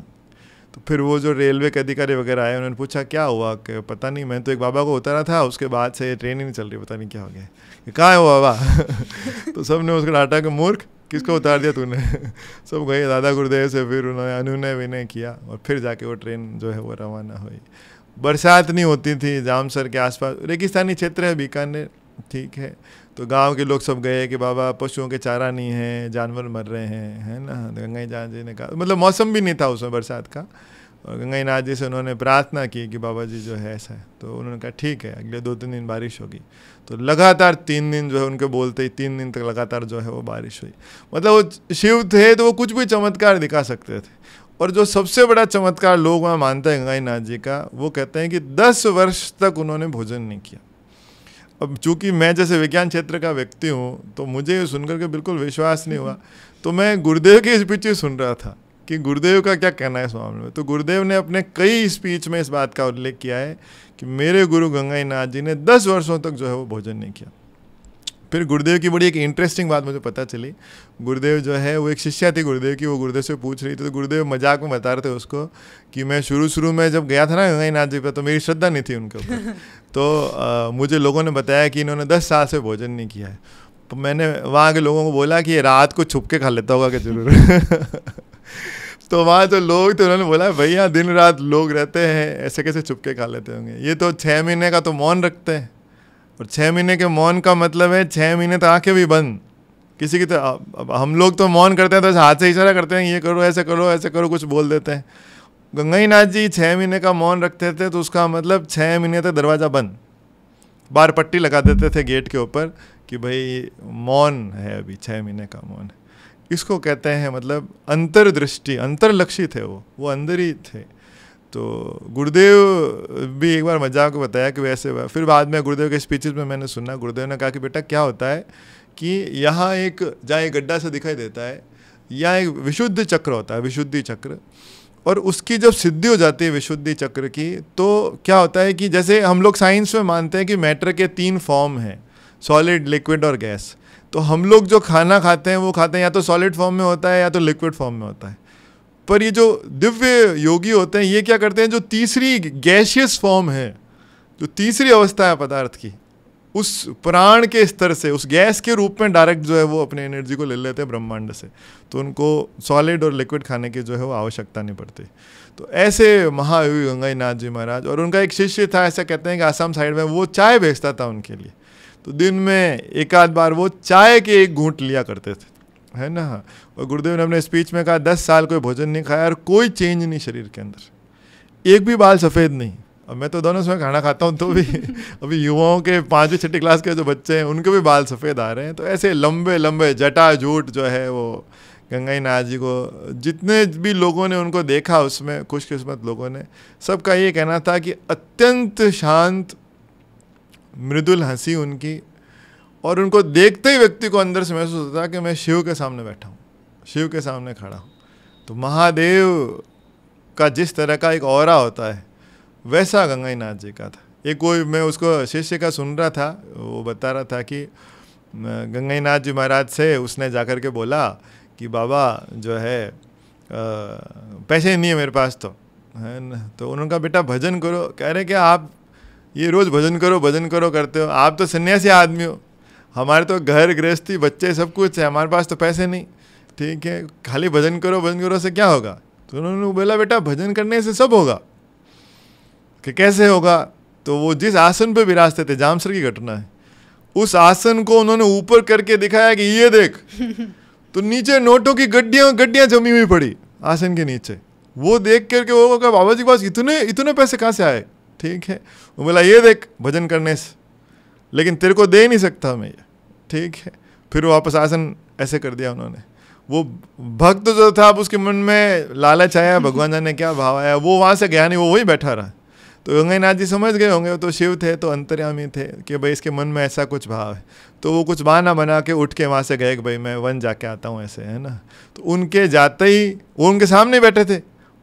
तो फिर वो जो रेलवे के अधिकारी वगैरह आए उन्होंने पूछा क्या हुआ कि पता नहीं मैं तो एक बाबा को उतारा था उसके बाद से ट्रेन ही नहीं चल रही पता नहीं क्या हो गया कहाँ है वो बाबा तो सब ने उसको डांटा कि मूर्ख किसको उतार दिया तूने सब गए दादा गुरुदेव से फिर उन्होंने अनुनय विनय किया और फिर जाके वो ट्रेन जो है वो रवाना हुई बरसात नहीं होती थी जामसर के आसपास रेगिस्तानी क्षेत्र है बीकानेर ठीक है तो गांव के लोग सब गए कि बाबा पशुओं के चारा नहीं है जानवर मर रहे हैं है ना गंगा जहाँ जी ने कहा मतलब मौसम भी नहीं था उसमें बरसात का और नाथ जी से उन्होंने प्रार्थना की कि बाबा जी जो है ऐसा है तो उन्होंने कहा ठीक है अगले दो तीन दिन बारिश होगी तो लगातार तीन दिन जो है उनके बोलते ही तीन दिन तक लगातार जो है वो बारिश हुई मतलब वो शिव थे तो वो कुछ भी चमत्कार दिखा सकते थे और जो सबसे बड़ा चमत्कार लोग वहाँ मानते हैं गंगाई नाथ जी का वो कहते हैं कि दस वर्ष तक उन्होंने भोजन नहीं किया अब चूंकि मैं जैसे विज्ञान क्षेत्र का व्यक्ति हूँ तो मुझे सुनकर के बिल्कुल विश्वास नहीं हुआ तो मैं गुरुदेव की पीछे सुन रहा था कि गुरुदेव का क्या कहना है इस मामले में तो गुरुदेव ने अपने कई स्पीच में इस बात का उल्लेख किया है कि मेरे गुरु गंगाईनाथ जी ने दस वर्षों तक जो है वो भोजन नहीं किया फिर गुरुदेव की बड़ी एक इंटरेस्टिंग बात मुझे पता चली गुरुदेव जो है वो एक शिष्या थी गुरुदेव की वो गुरुदेव से पूछ रही थी तो गुरुदेव मजाक में बता रहे थे उसको कि मैं शुरू शुरू में जब गया था ना गंगाईनाथ जी पर तो मेरी श्रद्धा नहीं थी उनके ऊपर तो आ, मुझे लोगों ने बताया कि इन्होंने दस साल से भोजन नहीं किया है तो मैंने वहाँ के लोगों को बोला कि ये रात को छुप के खा लेता होगा कि जरूर तो वहाँ तो लोग तो उन्होंने बोला भैया दिन रात लोग रहते हैं ऐसे कैसे चुपके खा लेते होंगे ये तो छः महीने का तो मौन रखते हैं और छः महीने के मौन का मतलब है छः महीने तो आँखें भी बंद किसी की तो अब हम लोग तो मौन करते हैं तो हाथ से इशारा करते हैं ये करो ऐसे करो ऐसे करो कुछ बोल देते हैं गंगाई नाथ जी छः महीने का मौन रखते थे तो उसका मतलब छः महीने तक दरवाज़ा बंद बार पट्टी लगा देते थे गेट के ऊपर कि भाई मौन है अभी छः महीने का मौन है इसको कहते हैं मतलब अंतर्दृष्टि अंतरलक्षी थे वो वो अंदर ही थे तो गुरुदेव भी एक बार मजाक को बताया कि वैसे हुआ फिर बाद में गुरुदेव के स्पीचेस में मैंने सुना गुरुदेव ने कहा कि बेटा क्या होता है कि यहाँ एक जहाँ एक गड्ढा सा दिखाई देता है यहाँ एक विशुद्ध चक्र होता है विशुद्धि चक्र और उसकी जब सिद्धि हो जाती है विशुद्धि चक्र की तो क्या होता है कि जैसे हम लोग साइंस में मानते हैं कि मैटर के तीन फॉर्म हैं सॉलिड लिक्विड और गैस तो हम लोग जो खाना खाते हैं वो खाते हैं या तो सॉलिड फॉर्म में होता है या तो लिक्विड फॉर्म में होता है पर ये जो दिव्य योगी होते हैं ये क्या करते हैं जो तीसरी गैशियस फॉर्म है जो तीसरी अवस्था है पदार्थ की उस प्राण के स्तर से उस गैस के रूप में डायरेक्ट जो है वो अपने एनर्जी को ले लेते हैं ब्रह्मांड से तो उनको सॉलिड और लिक्विड खाने की जो है वो आवश्यकता नहीं पड़ती तो ऐसे महायोगी गंगाई नाथ जी महाराज और उनका एक शिष्य था ऐसा कहते हैं कि आसाम साइड में वो चाय बेचता था उनके लिए तो दिन में एक आध बार वो चाय के एक घूंट लिया करते थे है ना और गुरुदेव ने अपने स्पीच में कहा दस साल कोई भोजन नहीं खाया और कोई चेंज नहीं शरीर के अंदर एक भी बाल सफ़ेद नहीं अब मैं तो दोनों समय खाना खाता हूँ तो भी अभी युवाओं के पाँचवीं छठी क्लास के जो बच्चे हैं उनके भी बाल सफ़ेद आ रहे हैं तो ऐसे लंबे लंबे जटा जूट जो है वो गंगाई नाथ जी को जितने भी लोगों ने उनको देखा उसमें खुशकिस्मत लोगों ने सबका ये कहना था कि अत्यंत शांत मृदुल हंसी उनकी और उनको देखते ही व्यक्ति को अंदर से महसूस होता था कि मैं शिव के सामने बैठा हूँ शिव के सामने खड़ा हूँ तो महादेव का जिस तरह का एक और होता है वैसा गंगाई नाथ जी का था एक कोई मैं उसको शिष्य का सुन रहा था वो बता रहा था कि गंगाई नाथ जी महाराज से उसने जाकर के बोला कि बाबा जो है पैसे नहीं है मेरे पास तो है ना तो उन्होंने कहा बेटा भजन करो कह रहे कि आप ये रोज़ भजन करो भजन करो करते हो आप तो सन्यासी आदमी हो हमारे तो घर गृहस्थी बच्चे सब कुछ है हमारे पास तो पैसे नहीं ठीक है खाली भजन करो भजन करो से क्या होगा तो उन्होंने बोला बेटा भजन करने से सब होगा कि कैसे होगा तो वो जिस आसन पे विराजते थे जामसर की घटना है उस आसन को उन्होंने ऊपर करके दिखाया कि ये देख तो नीचे नोटों की गड्डियाँ गड्डियाँ जमी हुई पड़ी आसन के नीचे वो देख करके वो बाबा जी के पास इतने इतने पैसे कहाँ से आए ठीक है वो बोला ये देख भजन करने से लेकिन तेरे को दे नहीं सकता मैं ये ठीक है फिर वापस आसन ऐसे कर दिया उन्होंने वो भक्त जो था अब उसके मन में लालच आया भगवान ने क्या भाव आया वो वहाँ से गया नहीं वो वही बैठा रहा तो गंगानाथ जी समझ गए होंगे तो शिव थे तो अंतर्यामी थे कि भाई इसके मन में ऐसा कुछ भाव है तो वो कुछ बहाना बना के उठ के वहाँ से गए कि भाई मैं वन जाके आता हूँ ऐसे है ना तो उनके जाते ही वो उनके सामने बैठे थे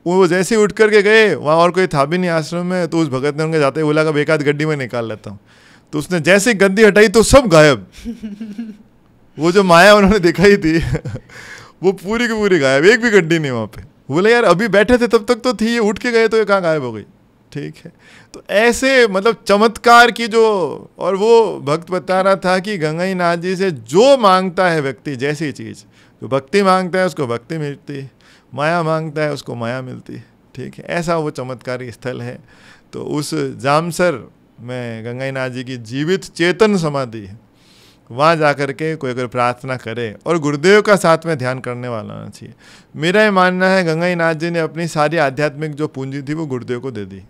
वो जैसे उठ करके गए वहाँ और कोई था भी नहीं आश्रम में तो उस भगत ने उनके जाते हुए बोला कब एक आध गड्डी में निकाल लेता हूँ तो उसने जैसे गद्दी हटाई तो सब गायब वो जो माया उन्होंने दिखाई थी वो पूरी की पूरी गायब एक भी गड्डी नहीं वहाँ पे बोले यार अभी बैठे थे तब तक तो थी ये उठ के गए तो ये कहाँ गायब हो गई ठीक है तो ऐसे मतलब चमत्कार की जो और वो भक्त बता रहा था कि गंगाई नाथ जी से जो मांगता है व्यक्ति जैसी चीज़ जो भक्ति मांगता है उसको भक्ति मिलती है माया मांगता है उसको माया मिलती है ठीक है ऐसा वो चमत्कारी स्थल है तो उस जामसर में गंगाईनाथ जी की जीवित चेतन समाधि है वहाँ जा कर के कोई अगर प्रार्थना करे और गुरुदेव का साथ में ध्यान करने वाला होना चाहिए मेरा ये मानना है गंगाईनाथ जी ने अपनी सारी आध्यात्मिक जो पूंजी थी वो गुरुदेव को दे दी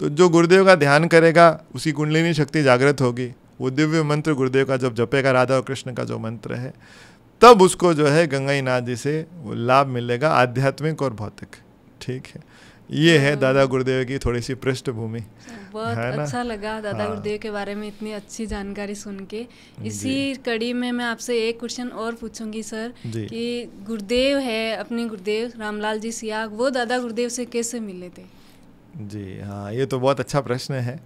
तो जो गुरुदेव का ध्यान करेगा उसकी कुंडलिनी शक्ति जागृत होगी वो दिव्य मंत्र गुरुदेव का जब जपेगा राधा और कृष्ण का जो मंत्र है तब उसको जो है गंगाई नाथ जी से वो लाभ मिलेगा आध्यात्मिक और भौतिक ठीक है ये है हाँ। दादा गुरुदेव की थोड़ी सी पृष्ठभूमि बहुत अच्छा लगा दादा हाँ। गुरुदेव के बारे में इतनी अच्छी जानकारी सुन के इसी कड़ी में मैं आपसे एक क्वेश्चन और पूछूंगी सर कि गुरुदेव है अपने गुरुदेव रामलाल जी सियाग वो दादा गुरुदेव से कैसे मिले थे जी हाँ ये तो बहुत अच्छा प्रश्न है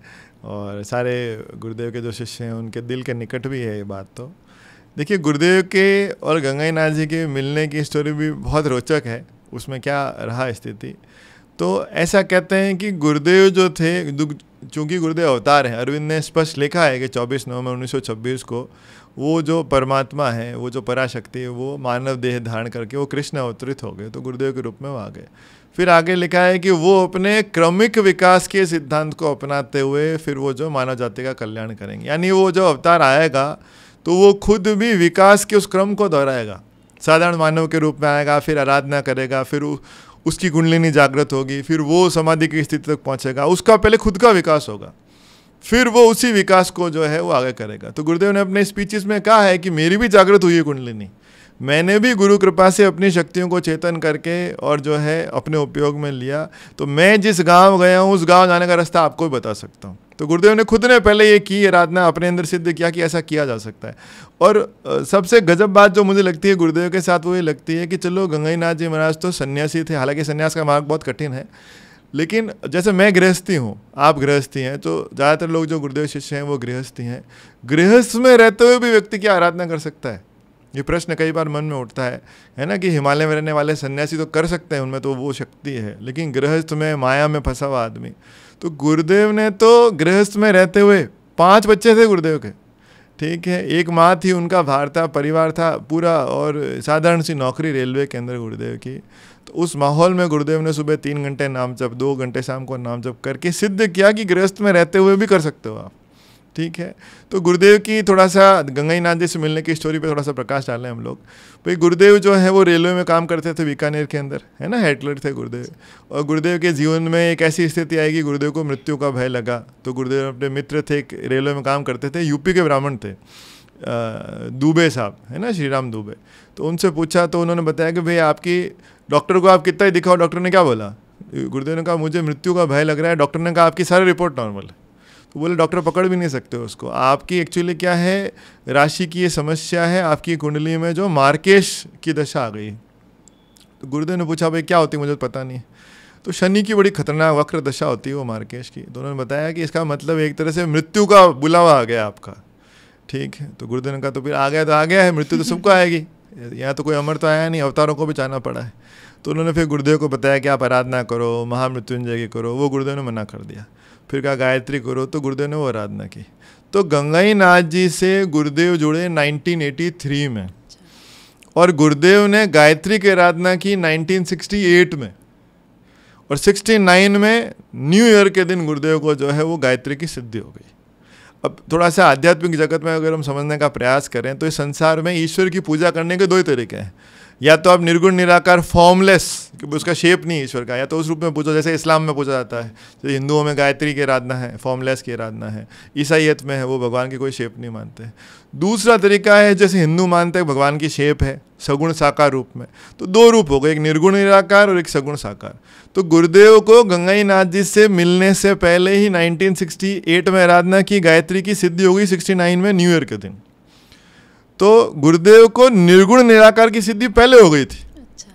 और सारे गुरुदेव के जो शिष्य हैं उनके दिल के निकट भी है ये बात तो देखिए गुरुदेव के और गंगाई जी के मिलने की स्टोरी भी बहुत रोचक है उसमें क्या रहा स्थिति तो ऐसा कहते हैं कि गुरुदेव जो थे चूँकि गुरुदेव अवतार हैं अरविंद ने स्पष्ट लिखा है कि 24 नवंबर 1926 को वो जो परमात्मा है वो जो पराशक्ति है वो मानव देह धारण करके वो कृष्ण अवतरित हो गए तो गुरुदेव के रूप में वो आ गए फिर आगे लिखा है कि वो अपने क्रमिक विकास के सिद्धांत को अपनाते हुए फिर वो जो मानव जाति का कल्याण करेंगे यानी वो जो अवतार आएगा तो वो खुद भी विकास के उस क्रम को दोहराएगा साधारण मानव के रूप में आएगा फिर आराधना करेगा फिर उसकी कुंडलिनी जागृत होगी फिर वो समाधि की स्थिति तक पहुंचेगा उसका पहले खुद का विकास होगा फिर वो उसी विकास को जो है वो आगे करेगा तो गुरुदेव ने अपने स्पीचेस में कहा है कि मेरी भी जागृत हुई है कुंडलिनी मैंने भी गुरु कृपा से अपनी शक्तियों को चेतन करके और जो है अपने उपयोग में लिया तो मैं जिस गांव गया हूँ उस गांव जाने का रास्ता आपको बता सकता हूँ तो गुरुदेव ने खुद ने पहले ये की आराधना अपने अंदर सिद्ध किया कि ऐसा किया जा सकता है और सबसे गजब बात जो मुझे लगती है गुरुदेव के साथ वो ये लगती है कि चलो गंगाई नाथ जी महाराज तो सन्यासी थे हालांकि सन्यास का मार्ग बहुत कठिन है लेकिन जैसे मैं गृहस्थी हूँ आप गृहस्थी हैं तो ज़्यादातर लोग जो गुरुदेव शिष्य हैं वो गृहस्थी हैं गृहस्थ में रहते हुए भी व्यक्ति की आराधना कर सकता है ये प्रश्न कई बार मन में उठता है है ना कि हिमालय में रहने वाले सन्यासी तो कर सकते हैं उनमें तो वो शक्ति है लेकिन गृहस्थ में माया में फंसा हुआ आदमी तो गुरुदेव ने तो गृहस्थ में रहते हुए पांच बच्चे थे गुरुदेव के ठीक है एक माँ थी उनका भार था परिवार था पूरा और साधारण सी नौकरी रेलवे के अंदर गुरुदेव की तो उस माहौल में गुरुदेव ने सुबह तीन घंटे नाम जप दो घंटे शाम को नाम जप करके सिद्ध किया कि गृहस्थ में रहते हुए भी कर सकते हो आप ठीक है तो गुरुदेव की थोड़ा सा नाथ जी से मिलने की स्टोरी पे थोड़ा सा प्रकाश डालें हम लोग भाई गुरुदेव जो है वो रेलवे में काम करते थे बीकानेर के अंदर है ना हेटलर थे गुरुदेव और गुरुदेव के जीवन में एक ऐसी स्थिति आई कि गुरुदेव को मृत्यु का भय लगा तो गुरुदेव अपने मित्र थे रेलवे में काम करते थे यूपी के ब्राह्मण थे दुबे साहब है ना श्री राम दुबे तो उनसे पूछा तो उन्होंने बताया कि भाई आपकी डॉक्टर को आप कितना ही दिखाओ डॉक्टर ने क्या बोला गुरुदेव ने कहा मुझे मृत्यु का भय लग रहा है डॉक्टर ने कहा आपकी सारी रिपोर्ट नॉर्मल है तो बोले डॉक्टर पकड़ भी नहीं सकते उसको आपकी एक्चुअली क्या है राशि की ये समस्या है आपकी कुंडली में जो मार्केश की दशा आ गई तो गुरुदेव ने पूछा भाई क्या होती मुझे तो पता नहीं तो शनि की बड़ी खतरनाक वक्र दशा होती है वो मार्केश की तो उन्होंने बताया कि इसका मतलब एक तरह से मृत्यु का बुलावा आ गया आपका ठीक है तो गुरुदेव ने कहा तो फिर आ गया तो आ गया है मृत्यु तो सबको आएगी यहाँ तो कोई अमर तो आया नहीं अवतारों को भी जाना पड़ा है तो उन्होंने फिर गुरुदेव को बताया कि आप आराधना करो महामृत्युंजय की करो वो गुरुदेव ने मना कर दिया फिर कहा गायत्री करो तो गुरुदेव ने वो आराधना की तो गंगाई नाथ जी से गुरुदेव जुड़े 1983 में और गुरुदेव ने गायत्री की आराधना की 1968 में और 69 में न्यू ईयर के दिन गुरुदेव को जो है वो गायत्री की सिद्धि हो गई अब थोड़ा सा आध्यात्मिक जगत में अगर हम समझने का प्रयास करें तो इस संसार में ईश्वर की पूजा करने के दो ही तरीके हैं या तो आप निर्गुण निराकार फॉर्मलेस क्योंकि उसका शेप नहीं ईश्वर का या तो उस रूप में पूछो जैसे इस्लाम में पूछा जाता है जैसे तो हिंदुओं में गायत्री की आराधना है फॉर्मलेस की आराधना है ईसाइत में है वो भगवान की कोई शेप नहीं मानते दूसरा तरीका है जैसे हिंदू मानते हैं भगवान की शेप है सगुण साकार रूप में तो दो रूप हो गए एक निर्गुण निराकार और एक सगुण साकार तो गुरुदेव को गंगाई नाथ जी से मिलने से पहले ही 1968 में आराधना की गायत्री की सिद्धि हो गई 69 में न्यू ईयर के दिन तो गुरुदेव को निर्गुण निराकार की सिद्धि पहले हो गई थी अच्छा।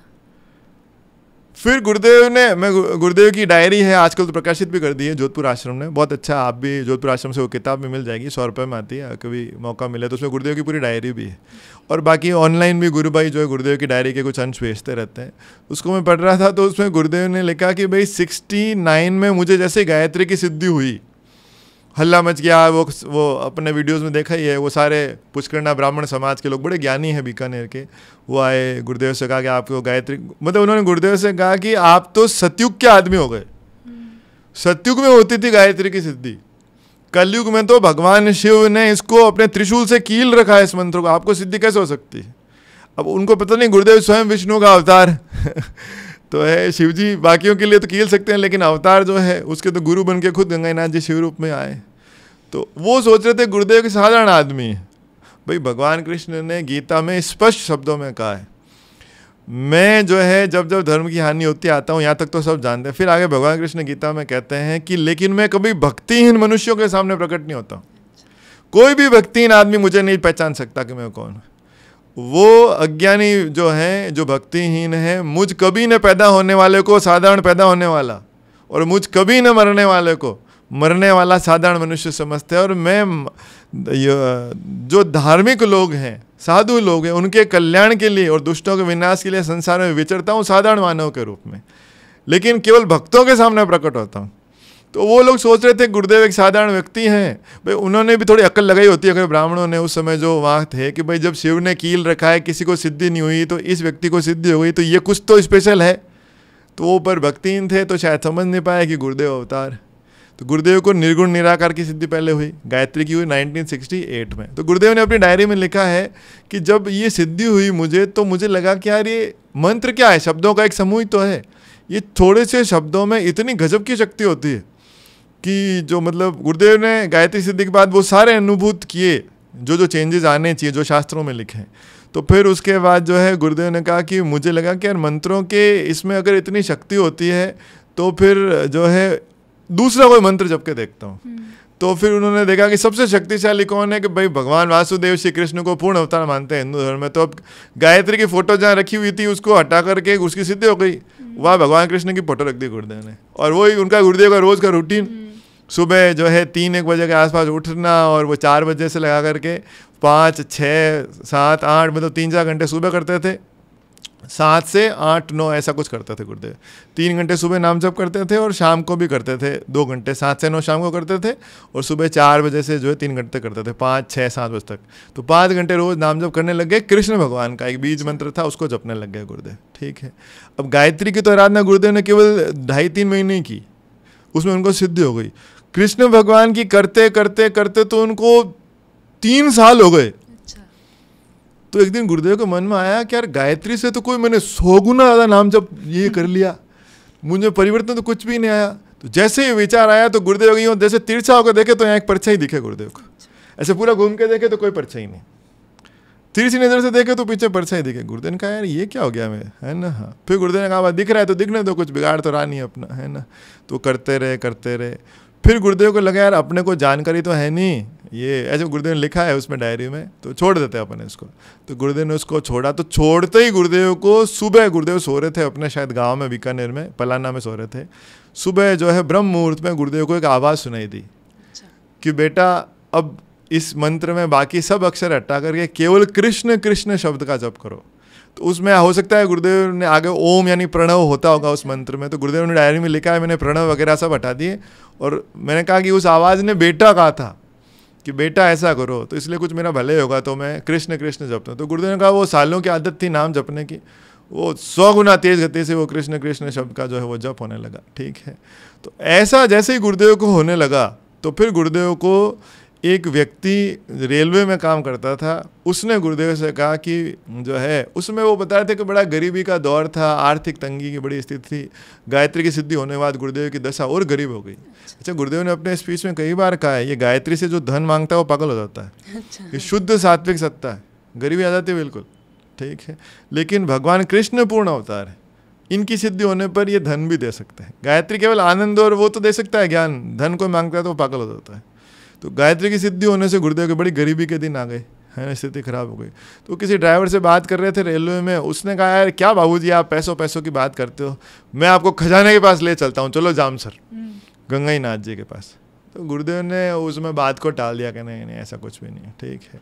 फिर गुरुदेव ने मैं गुरुदेव की डायरी है आजकल तो प्रकाशित भी कर दी है जोधपुर आश्रम ने बहुत अच्छा आप भी जोधपुर आश्रम से वो किताब भी मिल जाएगी सौ रुपये में आती है कभी मौका मिले तो उसमें गुरुदेव की पूरी डायरी भी है और बाकी ऑनलाइन भी गुरु भाई जो है गुरुदेव की डायरी के कुछ अंश भेजते रहते हैं उसको मैं पढ़ रहा था तो उसमें गुरुदेव ने लिखा कि भाई सिक्सटी नाइन में मुझे जैसे गायत्री की सिद्धि हुई हल्ला मच गया वो वो अपने वीडियोस में देखा ही है वो सारे पुष्करणा ब्राह्मण समाज के लोग बड़े ज्ञानी हैं बीकानेर के वो आए गुरुदेव से कहा कि आपको गायत्री मतलब उन्होंने गुरुदेव से कहा कि आप तो सतयुग के आदमी हो गए सतयुग में होती थी गायत्री की सिद्धि कलयुग में तो भगवान शिव ने इसको अपने त्रिशूल से कील रखा है इस मंत्र को आपको सिद्धि कैसे हो सकती है अब उनको पता नहीं गुरुदेव स्वयं विष्णु का अवतार तो है शिव जी बाकियों के लिए तो खेल सकते हैं लेकिन अवतार जो है उसके तो गुरु बन के खुद नाथ जी शिव रूप में आए तो वो सोच रहे थे गुरुदेव के साधारण आदमी है भाई भगवान कृष्ण ने गीता में स्पष्ट शब्दों में कहा है मैं जो है जब जब धर्म की हानि होती आता हूँ यहाँ तक तो सब जानते हैं फिर आगे भगवान कृष्ण गीता में कहते हैं कि लेकिन मैं कभी भक्तिहीन मनुष्यों के सामने प्रकट नहीं होता कोई भी भक्तिहीन आदमी मुझे नहीं पहचान सकता कि मैं कौन हूँ वो अज्ञानी जो हैं जो भक्तिहीन हैं मुझ कभी न पैदा होने वाले को साधारण पैदा होने वाला और मुझ कभी न मरने वाले को मरने वाला साधारण मनुष्य समझते हैं और मैं जो धार्मिक लोग हैं साधु लोग हैं उनके कल्याण के लिए और दुष्टों के विनाश के लिए संसार में विचरता हूँ साधारण मानव के रूप में लेकिन केवल भक्तों के सामने प्रकट होता हूँ तो वो लोग सोच रहे थे गुरुदेव एक साधारण व्यक्ति हैं भाई उन्होंने भी थोड़ी अक्ल लगाई होती है अगर ब्राह्मणों ने उस समय जो वहाँ थे कि भाई जब शिव ने कील रखा है किसी को सिद्धि नहीं हुई तो इस व्यक्ति को सिद्धि हो गई तो ये कुछ तो स्पेशल है तो वो पर भक्तिहीन थे तो शायद समझ नहीं पाया कि गुरुदेव अवतार तो गुरुदेव को निर्गुण निराकार की सिद्धि पहले हुई गायत्री की हुई 1968 में तो गुरुदेव ने अपनी डायरी में लिखा है कि जब ये सिद्धि हुई मुझे तो मुझे लगा कि यार ये मंत्र क्या है शब्दों का एक समूह तो है ये थोड़े से शब्दों में इतनी गजब की शक्ति होती है कि जो मतलब गुरुदेव ने गायत्री सिद्धि के बाद वो सारे अनुभूत किए जो जो चेंजेस आने चाहिए जो शास्त्रों में लिखे हैं तो फिर उसके बाद जो है गुरुदेव ने कहा कि मुझे लगा कि यार मंत्रों के इसमें अगर इतनी शक्ति होती है तो फिर जो है दूसरा कोई मंत्र जब के देखता हूँ हम्म। तो फिर उन्होंने देखा कि सबसे शक्तिशाली कौन है कि भाई भगवान वासुदेव श्री कृष्ण को पूर्ण अवतार मानते हैं हिंदू धर्म में तो अब गायत्री की फोटो जहाँ रखी हुई थी उसको हटा करके उसकी सिद्धि हो गई हम्म। वहाँ भगवान कृष्ण की फोटो रख दी गुरुदेव ने और वही उनका गुरुदेव का रोज़ का रूटीन हम्म। सुबह जो है तीन एक बजे के आसपास उठना और वो चार बजे से लगा करके पाँच छः सात आठ मतलब तीन चार घंटे सुबह करते थे सात से आठ नौ ऐसा कुछ करते थे गुरुदेव तीन घंटे सुबह नाम जप करते थे और शाम को भी करते थे दो घंटे सात से नौ शाम को करते थे और सुबह चार बजे से जो है तीन घंटे करते थे पाँच छः सात बजे तक तो पाँच घंटे रोज़ नाम जप करने लग गए कृष्ण भगवान का एक बीज मंत्र था उसको जपने लग गए गुरुदेव ठीक है अब गायत्री की तो आराधना गुरुदेव ने केवल ढाई तीन महीने की उसमें उनको सिद्धि हो गई कृष्ण भगवान की करते करते करते तो उनको तीन साल हो गए तो एक दिन गुरुदेव के मन में आया कि यार गायत्री से तो कोई मैंने सौ गुना ज़्यादा नाम जब ये कर लिया मुझे परिवर्तन तो कुछ भी नहीं आया तो जैसे ही विचार आया तो गुरुदेव गई जैसे तिरछा होकर देखे तो यहाँ एक परछाई दिखे गुरुदेव को ऐसे पूरा घूम के देखे तो कोई परछाई नहीं तीसरी नज़र से देखे तो पीछे परछाई दिखे गुरुदेव ने कहा यार ये क्या हो गया मैं है ना हाँ फिर गुरुदेव ने कहा दिख रहा है तो दिखने दो कुछ बिगाड़ तो रहा नहीं अपना है ना तो करते रहे करते रहे फिर गुरुदेव को लगा यार अपने को जानकारी तो है नहीं ये ऐसे गुरुदेव ने लिखा है उसमें डायरी में तो छोड़ देते हैं अपने इसको तो गुरुदेव ने उसको छोड़ा तो छोड़ते ही गुरुदेव को सुबह गुरुदेव सो रहे थे अपने शायद गांव में बीकानेर में पलाना में सो रहे थे सुबह जो है ब्रह्म मुहूर्त में गुरुदेव को एक आवाज़ सुनाई दी अच्छा। कि बेटा अब इस मंत्र में बाकी सब अक्षर हटा करके केवल कृष्ण कृष्ण शब्द का जप करो तो उसमें हो सकता है गुरुदेव ने आगे ओम यानी प्रणव होता होगा उस मंत्र में तो गुरुदेव ने डायरी में लिखा है मैंने प्रणव वगैरह सब हटा दिए और मैंने कहा कि उस आवाज़ ने बेटा कहा था कि बेटा ऐसा करो तो इसलिए कुछ मेरा भले होगा तो मैं कृष्ण कृष्ण जपता हूँ तो गुरुदेव ने कहा वो सालों की आदत थी नाम जपने की वो सौ गुना तेज गति से वो कृष्ण कृष्ण शब्द का जो है वो जप होने लगा ठीक है तो ऐसा जैसे ही गुरुदेव को होने लगा तो फिर गुरुदेव को एक व्यक्ति रेलवे में काम करता था उसने गुरुदेव से कहा कि जो है उसमें वो बता रहे थे कि बड़ा गरीबी का दौर था आर्थिक तंगी की बड़ी स्थिति थी गायत्री की सिद्धि होने के बाद गुरुदेव की दशा और गरीब हो गई अच्छा गुरुदेव ने अपने स्पीच में कई बार कहा है ये गायत्री से जो धन मांगता है वो पागल हो जाता है अच्छा। ये शुद्ध सात्विक सत्ता है गरीबी आ जाती है बिल्कुल ठीक है लेकिन भगवान कृष्ण पूर्ण अवतार है इनकी सिद्धि होने पर ये धन भी दे सकते हैं गायत्री केवल आनंद और वो तो दे सकता है ज्ञान धन कोई मांगता है तो वो पागल हो जाता है तो गायत्री की सिद्धि होने से गुरुदेव के बड़ी गरीबी के दिन आ गए है ना स्थिति खराब हो गई तो किसी ड्राइवर से बात कर रहे थे रेलवे में उसने कहा यार क्या बाबू जी आप पैसों पैसों की बात करते हो मैं आपको खजाने के पास ले चलता हूँ चलो जाम सर हम्म। गंगाई नाथ जी के पास तो गुरुदेव ने उसमें बात को टाल दिया कि नहीं नहीं ऐसा कुछ भी नहीं है ठीक है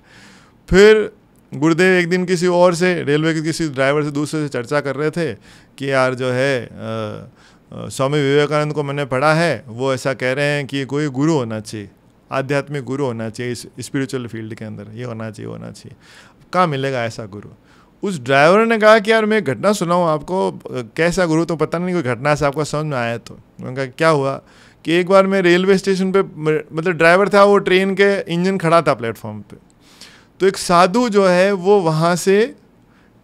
फिर गुरुदेव एक दिन किसी और से रेलवे के किसी ड्राइवर से दूसरे से चर्चा कर रहे थे कि यार जो है स्वामी विवेकानंद को मैंने पढ़ा है वो ऐसा कह रहे हैं कि कोई गुरु होना चाहिए आध्यात्मिक गुरु होना चाहिए इस स्पिरिचुअल फील्ड के अंदर ये होना चाहिए होना चाहिए कहाँ मिलेगा ऐसा गुरु उस ड्राइवर ने कहा कि यार मैं घटना सुनाऊँ आपको कैसा गुरु तो पता नहीं कोई घटना से आपको समझ में आया तो मैंने कहा क्या हुआ कि एक बार मैं रेलवे स्टेशन पे मतलब ड्राइवर था वो ट्रेन के इंजन खड़ा था प्लेटफॉर्म पे तो एक साधु जो है वो वहाँ से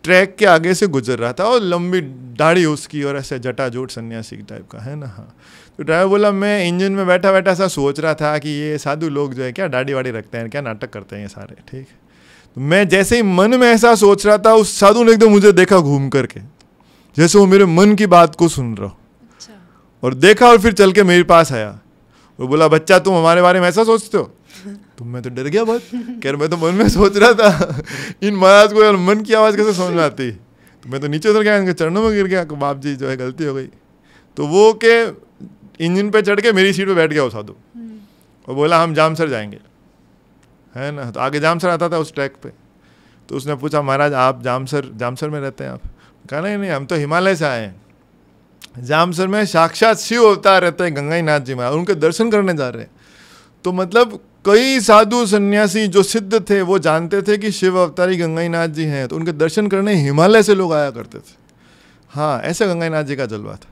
ट्रैक के आगे से गुजर रहा था और लंबी दाढ़ी उसकी और ऐसे जटा जूट सन्यासी टाइप का है ना हाँ तो ड्राइवर बोला मैं इंजन में बैठा बैठा सा सोच रहा था कि ये साधु लोग जो है क्या डाडी वाड़ी रखते हैं क्या नाटक करते हैं ये सारे ठीक तो मैं जैसे ही मन में ऐसा सोच रहा था उस साधु ने एकदम मुझे देखा घूम करके जैसे वो मेरे मन की बात को सुन रहा अच्छा। और देखा और फिर चल के मेरे पास आया और बोला बच्चा तुम हमारे बारे में ऐसा सोचते हो तुम तो मैं तो डर गया बहुत कह मैं तो मन में सोच रहा था इन महाराज को यार मन की आवाज़ कैसे समझ में आती तो मैं तो नीचे उतर गया इनके चरणों में गिर गया बाप जी जो है गलती हो गई तो वो के इंजन पे चढ़ के मेरी सीट पे बैठ गया वो साधु और हम्म। बोला हम जाम सर जाएंगे है ना तो आगे जाम सर आता था उस ट्रैक पे तो उसने पूछा महाराज आप जाम सर जाम सर में रहते हैं आप कहा नहीं नहीं हम तो हिमालय से आए हैं जामसर में साक्षात शिव अवतार रहते हैं गंगाई नाथ जी महाराज उनके दर्शन करने जा रहे हैं तो मतलब कई साधु सन्यासी जो सिद्ध थे वो जानते थे कि शिव अवतारी गंगाई नाथ जी हैं तो उनके दर्शन करने हिमालय से लोग आया करते थे हाँ ऐसा गंगाई नाथ जी का जलवा था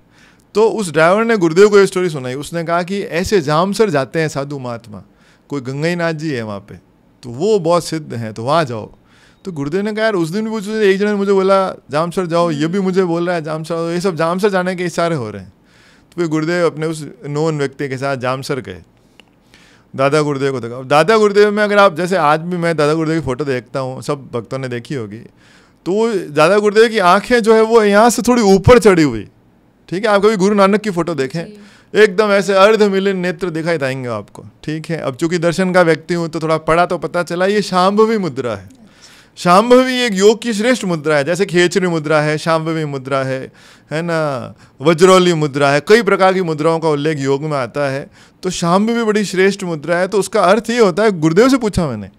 तो उस ड्राइवर ने गुरुदेव को ये स्टोरी सुनाई उसने कहा कि ऐसे जाम सर जाते हैं साधु महात्मा कोई गंगाई नाथ जी है वहाँ पे तो वो बहुत सिद्ध हैं तो वहाँ जाओ तो गुरुदेव ने कहा यार उस दिन भी मुझे एक जन मुझे बोला जाम सर जाओ ये भी मुझे बोल रहा है जाम सर ये सब जाम सर जाने के इशारे हो रहे हैं तो फिर गुरुदेव अपने उस नोन व्यक्ति के साथ जाम सर गए दादा गुरुदेव को देखा दादा गुरुदेव में अगर आप जैसे आज भी मैं दादा गुरुदेव की फ़ोटो देखता हूँ सब भक्तों ने देखी होगी तो दादा गुरुदेव की आंखें जो है वो यहाँ से थोड़ी ऊपर चढ़ी हुई ठीक है आप कभी गुरु नानक की फ़ोटो देखें एकदम ऐसे अर्ध मिलन नेत्र दिखाई देंगे आपको ठीक है अब चूंकि दर्शन का व्यक्ति हूँ तो थोड़ा पढ़ा तो पता चला ये शाम्भवी मुद्रा है अच्छा। शाम्भवी एक योग की श्रेष्ठ मुद्रा है जैसे खेचरी मुद्रा है शाम्भवी मुद्रा है है ना वज्रौली मुद्रा है कई प्रकार की मुद्राओं का उल्लेख योग में आता है तो शाम्भवी बड़ी श्रेष्ठ मुद्रा है तो उसका अर्थ ये होता है गुरुदेव से पूछा मैंने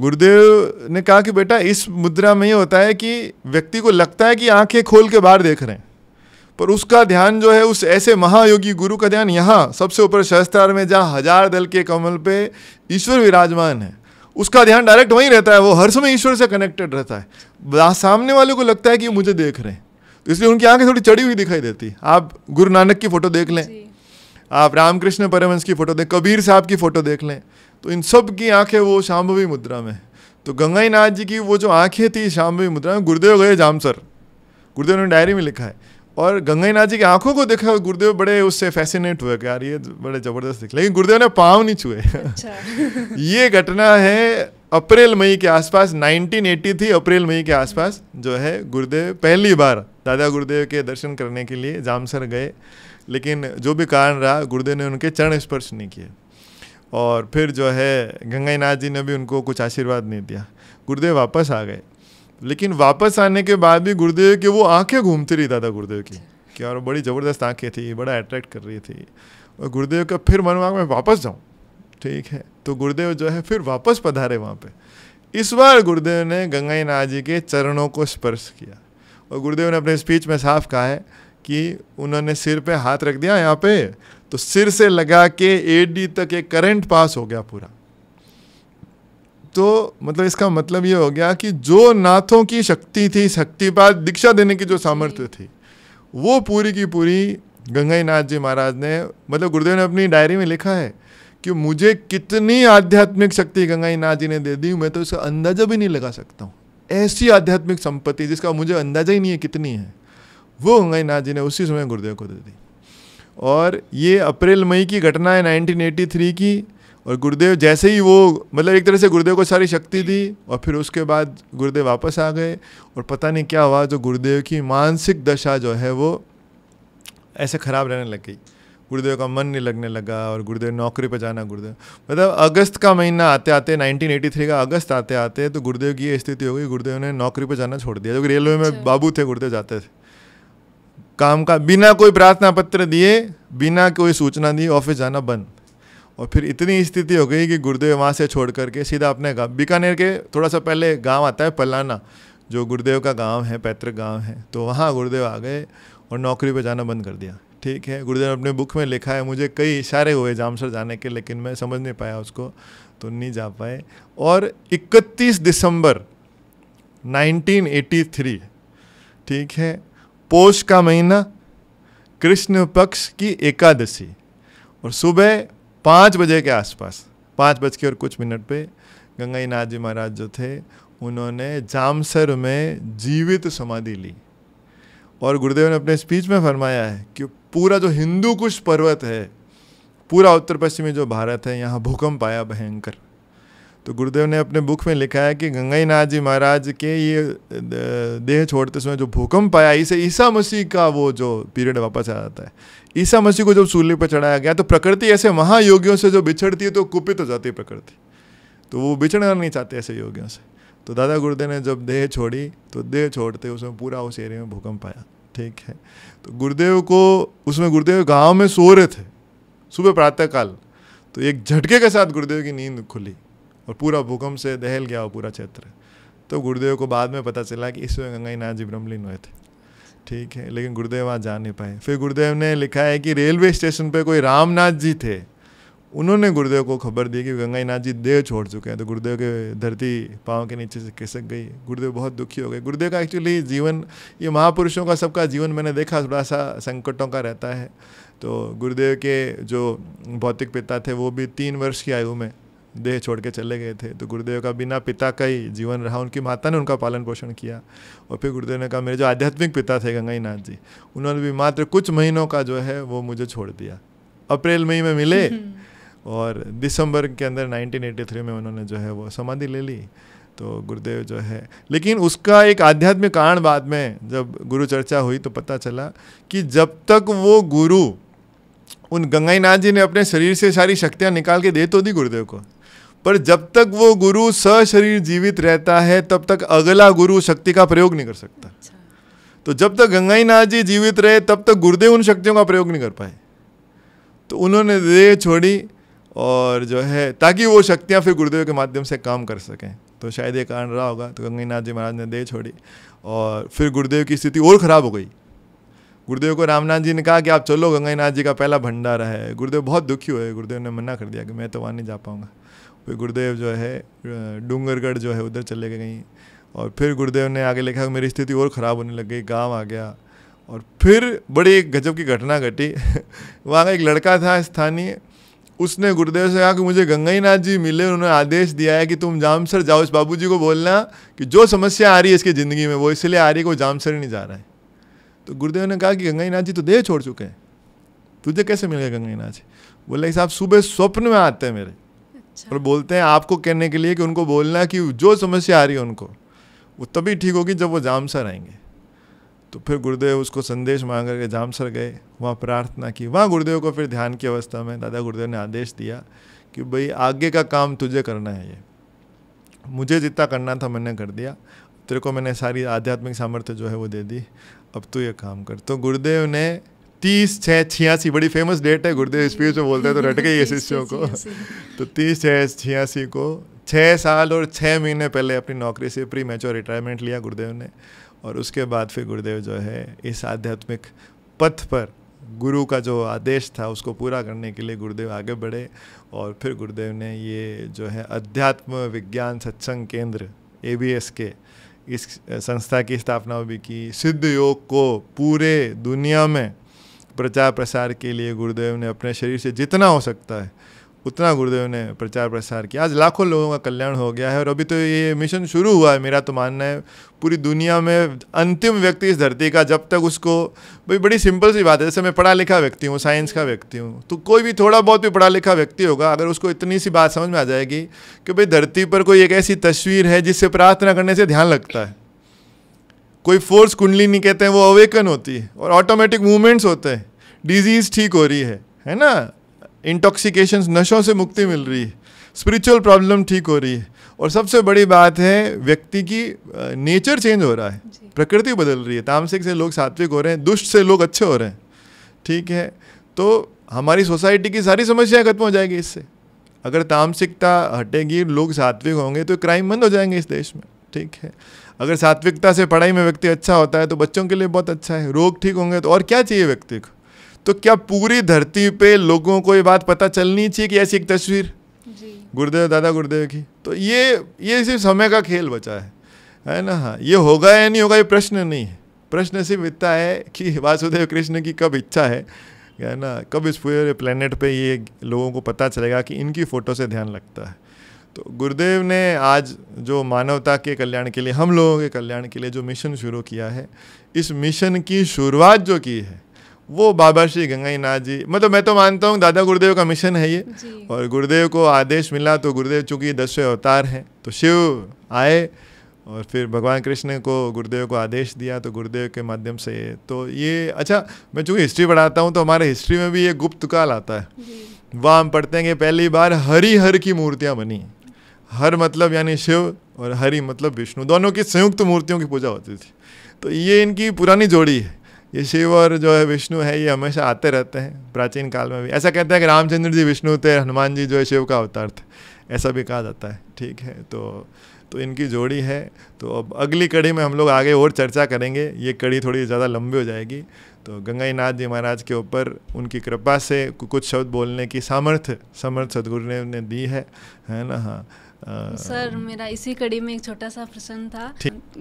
गुरुदेव ने कहा कि बेटा इस मुद्रा में ये होता है कि व्यक्ति को लगता है कि आंखें खोल के बाहर देख रहे हैं पर उसका ध्यान जो है उस ऐसे महायोगी गुरु का ध्यान यहाँ सबसे ऊपर शस्त्रार में जहाँ हजार दल के कमल पे ईश्वर विराजमान है उसका ध्यान डायरेक्ट वहीं रहता है वो हर समय ईश्वर से कनेक्टेड रहता है सामने वाले को लगता है कि मुझे देख रहे हैं तो इसलिए उनकी आंखें थोड़ी चढ़ी हुई दिखाई देती है आप गुरु नानक की फ़ोटो देख लें आप रामकृष्ण परमंश की फ़ोटो देख कबीर साहब की फ़ोटो देख लें तो इन सब की आंखें वो शाम्भवी मुद्रा में तो गंगाई नाथ जी की वो जो आंखें थी शाम्भवी मुद्रा में गुरुदेव गए जामसर गुरुदेव ने डायरी में लिखा है और गंगाई नाथ जी की आंखों को देखा गुरुदेव बड़े उससे फैसिनेट हुए कि यार ये बड़े जबरदस्त दिखे लेकिन गुरुदेव ने पाँव नहीं छुए अच्छा। ये घटना है अप्रैल मई के आसपास 1980 थी अप्रैल मई के आसपास जो है गुरुदेव पहली बार दादा गुरुदेव के दर्शन करने के लिए जामसर गए लेकिन जो भी कारण रहा गुरुदेव ने उनके चरण स्पर्श नहीं किए और फिर जो है गंगाई नाथ जी ने भी उनको कुछ आशीर्वाद नहीं दिया गुरुदेव वापस आ गए लेकिन वापस आने के बाद भी गुरुदेव की वो आंखें घूमती रही दादा गुरुदेव की कि यार बड़ी ज़बरदस्त आंखें थी बड़ा अट्रैक्ट कर रही थी और गुरुदेव का फिर मन हुआ मैं वापस जाऊँ ठीक है तो गुरुदेव जो है फिर वापस पधारे वहाँ पर इस बार गुरुदेव ने गंगाई नाथ जी के चरणों को स्पर्श किया और गुरुदेव ने अपने स्पीच में साफ कहा है कि उन्होंने सिर पे हाथ रख दिया यहाँ पे तो सिर से लगा के एडी तक एक करंट पास हो गया पूरा तो मतलब इसका मतलब ये हो गया कि जो नाथों की शक्ति थी शक्तिपात दीक्षा देने की जो सामर्थ्य थी वो पूरी की पूरी गंगाई नाथ जी महाराज ने मतलब गुरुदेव ने अपनी डायरी में लिखा है कि मुझे कितनी आध्यात्मिक शक्ति गंगाई नाथ जी ने दे दी मैं तो इसका अंदाज़ा भी नहीं लगा सकता हूँ ऐसी आध्यात्मिक संपत्ति जिसका मुझे अंदाज़ा ही नहीं है कितनी है वो गंगाई नाथ जी ने उसी समय गुरुदेव को दे दी और ये अप्रैल मई की घटना है 1983 की और गुरुदेव जैसे ही वो मतलब एक तरह से गुरुदेव को सारी शक्ति दी और फिर उसके बाद गुरुदेव वापस आ गए और पता नहीं क्या हुआ जो गुरुदेव की मानसिक दशा जो है वो ऐसे ख़राब रहने लग गई गुरुदेव का मन नहीं लगने लगा और गुरुदेव नौकरी पर जाना गुरुदेव मतलब अगस्त का महीना आते आते 1983 का अगस्त आते आते तो गुरुदेव की ये स्थिति हो गई गुरुदेव ने नौकरी पर जाना छोड़ दिया जो रेलवे में अच्छा। बाबू थे गुरुदेव जाते थे काम का बिना कोई प्रार्थना पत्र दिए बिना कोई सूचना दी ऑफिस जाना बंद और फिर इतनी स्थिति हो गई कि गुरुदेव वहाँ से छोड़ करके सीधा अपने गाँव बीकानेर के थोड़ा सा पहले गाँव आता है पलाना जो गुरुदेव का गाँव है पैतृक गाँव है तो वहाँ गुरुदेव आ गए और नौकरी पर जाना बंद कर दिया ठीक है गुरुदेव ने अपने बुक में लिखा है मुझे कई इशारे हुए जामसर जाने के लेकिन मैं समझ नहीं पाया उसको तो नहीं जा पाए और 31 दिसंबर 1983 ठीक है पोष का महीना कृष्ण पक्ष की एकादशी और सुबह पाँच बजे के आसपास पाँच बज के और कुछ मिनट पे गंगाई नाथ जी महाराज जो थे उन्होंने जामसर में जीवित समाधि ली और गुरुदेव ने अपने स्पीच में फरमाया है कि पूरा जो हिंदू कुश पर्वत है पूरा उत्तर पश्चिमी जो भारत है यहाँ भूकंप आया भयंकर तो गुरुदेव ने अपने बुक में लिखा है कि गंगाई जी महाराज के ये देह छोड़ते समय जो भूकंप आया इसे ईसा मसीह का वो जो पीरियड वापस आ जाता है ईसा मसीह को जब सूर्य पर चढ़ाया गया तो प्रकृति ऐसे महायोगियों से जो बिछड़ती है तो कुपित हो जाती है प्रकृति तो वो बिछड़ना नहीं चाहते ऐसे योगियों से तो दादा गुरुदेव ने जब देह छोड़ी तो देह छोड़ते उसमें पूरा उस एरिया में भूकंप आया ठीक है तो गुरुदेव को उसमें गुरुदेव गाँव में सो रहे थे सुबह प्रातःकाल तो एक झटके के साथ गुरुदेव की नींद खुली और पूरा भूकंप से दहल गया वो पूरा क्षेत्र तो गुरुदेव को बाद में पता चला कि इसमें गंगा नाथ जी ब्रह्मलीन हुए थे ठीक है लेकिन गुरुदेव वहाँ जा नहीं पाए फिर गुरुदेव ने लिखा है कि रेलवे स्टेशन पर कोई रामनाथ जी थे उन्होंने गुरुदेव को खबर दी कि गंगाई नाथ जी देह छोड़ चुके हैं तो गुरुदेव के धरती पाँव के नीचे से खिसक गई गुरुदेव बहुत दुखी हो गए गुरुदेव का एक्चुअली जीवन ये महापुरुषों का सबका जीवन मैंने देखा थोड़ा सा संकटों का रहता है तो गुरुदेव के जो भौतिक पिता थे वो भी तीन वर्ष की आयु में देह छोड़ के चले गए थे तो गुरुदेव का बिना पिता का ही जीवन रहा उनकी माता ने उनका पालन पोषण किया और फिर गुरुदेव ने कहा मेरे जो आध्यात्मिक पिता थे गंगाई जी उन्होंने भी मात्र कुछ महीनों का जो है वो मुझे छोड़ दिया अप्रैल मई में मिले और दिसंबर के अंदर 1983 में उन्होंने जो है वो समाधि ले ली तो गुरुदेव जो है लेकिन उसका एक आध्यात्मिक कारण बाद में जब गुरु चर्चा हुई तो पता चला कि जब तक वो गुरु उन गंगाई नाथ जी ने अपने शरीर से सारी शक्तियाँ निकाल के दे तो दी गुरुदेव को पर जब तक वो गुरु सशरीर जीवित रहता है तब तक अगला गुरु शक्ति का प्रयोग नहीं कर सकता अच्छा। तो जब तक गंगाई नाथ जी जीवित रहे तब तक गुरुदेव उन शक्तियों का प्रयोग नहीं कर पाए तो उन्होंने देह छोड़ी और जो है ताकि वो शक्तियाँ फिर गुरुदेव के माध्यम से काम कर सकें तो शायद ये कारण रहा होगा तो गंगाई नाथ जी महाराज ने देह छोड़ी और फिर गुरुदेव की स्थिति और ख़राब हो गई गुरुदेव को रामनाथ जी ने कहा कि आप चलो गंगाई नाथ जी का पहला भंडारा है गुरुदेव बहुत दुखी हुए गुरुदेव ने मना कर दिया कि मैं तो वहाँ नहीं जा पाऊँगा फिर गुरुदेव जो है डूंगरगढ़ जो है उधर चले गए कहीं और फिर गुरुदेव ने आगे लिखा मेरी स्थिति और ख़राब होने लग गई गाँव आ गया और फिर बड़ी एक गजब की घटना घटी वहाँ का एक लड़का था स्थानीय उसने गुरुदेव से कहा कि मुझे गंगाईनाथ जी मिले उन्होंने आदेश दिया है कि तुम जामसर जाओ इस बाबू को बोलना कि जो समस्या आ रही है इसकी ज़िंदगी में वो इसलिए आ रही है कि वो जामसर नहीं जा रहा है तो गुरुदेव ने कहा कि गंगाईनाथ जी तो देह छोड़ चुके हैं तुझे कैसे मिल गया गंगाईनाथ जी बोले साहब सुबह स्वप्न में आते हैं मेरे अच्छा। और बोलते हैं आपको कहने के लिए कि उनको बोलना कि जो समस्या आ रही है उनको वो तभी ठीक होगी जब वो जाम सर आएंगे तो फिर गुरुदेव उसको संदेश मांग करके जाम सर गए वहाँ प्रार्थना की वहाँ गुरुदेव को फिर ध्यान की अवस्था में दादा गुरुदेव ने आदेश दिया कि भाई आगे का काम तुझे करना है ये मुझे जितना करना था मैंने कर दिया तेरे को मैंने सारी आध्यात्मिक सामर्थ्य जो है वो दे दी अब तू ये काम कर तो गुरुदेव ने तीस छः छियासी बड़ी फेमस डेट है गुरुदेव स्पीच में बोलते हैं तो रट गई ये शिष्यों को तो तीस छः छियासी को छः साल और छः महीने पहले अपनी नौकरी से प्री मैच्योर रिटायरमेंट लिया गुरुदेव ने और उसके बाद फिर गुरुदेव जो है इस आध्यात्मिक पथ पर गुरु का जो आदेश था उसको पूरा करने के लिए गुरुदेव आगे बढ़े और फिर गुरुदेव ने ये जो है अध्यात्म विज्ञान सत्संग केंद्र ए के इस संस्था की स्थापना भी की सिद्ध योग को पूरे दुनिया में प्रचार प्रसार के लिए गुरुदेव ने अपने शरीर से जितना हो सकता है उतना गुरुदेव ने प्रचार प्रसार किया आज लाखों लोगों का कल्याण हो गया है और अभी तो ये मिशन शुरू हुआ है मेरा तो मानना है पूरी दुनिया में अंतिम व्यक्ति इस धरती का जब तक उसको भाई बड़ी सिंपल सी बात है जैसे मैं पढ़ा लिखा व्यक्ति हूँ साइंस का व्यक्ति हूँ तो कोई भी थोड़ा बहुत भी पढ़ा लिखा व्यक्ति होगा अगर उसको इतनी सी बात समझ में आ जाएगी कि भाई धरती पर कोई एक ऐसी तस्वीर है जिससे प्रार्थना करने से ध्यान लगता है कोई फोर्स कुंडली नहीं कहते हैं वो अवेकन होती है और ऑटोमेटिक मूवमेंट्स होते हैं डिजीज़ ठीक हो रही है है ना इंटॉक्सिकेशन नशों से मुक्ति मिल रही है स्पिरिचुअल प्रॉब्लम ठीक हो रही है और सबसे बड़ी बात है व्यक्ति की नेचर चेंज हो रहा है प्रकृति बदल रही है तामसिक से लोग सात्विक हो रहे हैं दुष्ट से लोग अच्छे हो रहे हैं ठीक है तो हमारी सोसाइटी की सारी समस्याएं खत्म हो जाएगी इससे अगर तामसिकता हटेगी लोग सात्विक होंगे तो क्राइम बंद हो जाएंगे इस देश में ठीक है अगर सात्विकता से पढ़ाई में व्यक्ति अच्छा होता है तो बच्चों के लिए बहुत अच्छा है रोग ठीक होंगे तो और क्या चाहिए व्यक्ति को तो क्या पूरी धरती पे लोगों को ये बात पता चलनी चाहिए कि ऐसी एक तस्वीर गुरुदेव दादा गुरुदेव की तो ये ये सिर्फ समय का खेल बचा है है ना हाँ ये होगा या नहीं होगा ये प्रश्न नहीं है प्रश्न सिर्फ इतना है कि वासुदेव कृष्ण की कब इच्छा है है ना कब इस पूरे प्लेनेट पे ये लोगों को पता चलेगा कि इनकी फ़ोटो से ध्यान लगता है तो गुरुदेव ने आज जो मानवता के कल्याण के लिए हम लोगों के कल्याण के लिए जो मिशन शुरू किया है इस मिशन की शुरुआत जो की है वो बाबा श्री गंगाई नाथ जी मतलब मैं तो मानता हूँ दादा गुरुदेव का मिशन है ये और गुरुदेव को आदेश मिला तो गुरुदेव चूँकि दसवें अवतार हैं तो शिव आए और फिर भगवान कृष्ण को गुरुदेव को आदेश दिया तो गुरुदेव के माध्यम से तो ये अच्छा मैं चूँकि हिस्ट्री पढ़ाता हूँ तो हमारे हिस्ट्री में भी ये गुप्त काल आता है वहाँ हम पढ़ते हैं कि पहली बार हरी हर की मूर्तियाँ बनी हर मतलब यानी शिव और हरि मतलब विष्णु दोनों की संयुक्त मूर्तियों की पूजा होती थी तो ये इनकी पुरानी जोड़ी है ये शिव और जो है विष्णु है ये हमेशा आते रहते हैं प्राचीन काल में भी ऐसा कहते हैं कि रामचंद्र जी विष्णु थे हनुमान जी जो है शिव का अवतार थे ऐसा भी कहा जाता है ठीक है तो तो इनकी जोड़ी है तो अब अगली कड़ी में हम लोग आगे और चर्चा करेंगे ये कड़ी थोड़ी ज़्यादा लंबी हो जाएगी तो गंगाईनाथ जी महाराज के ऊपर उनकी कृपा से कुछ शब्द बोलने की सामर्थ्य समर्थ सदगुरु ने दी है है ना हाँ आ, सर मेरा इसी कड़ी में एक छोटा सा प्रश्न था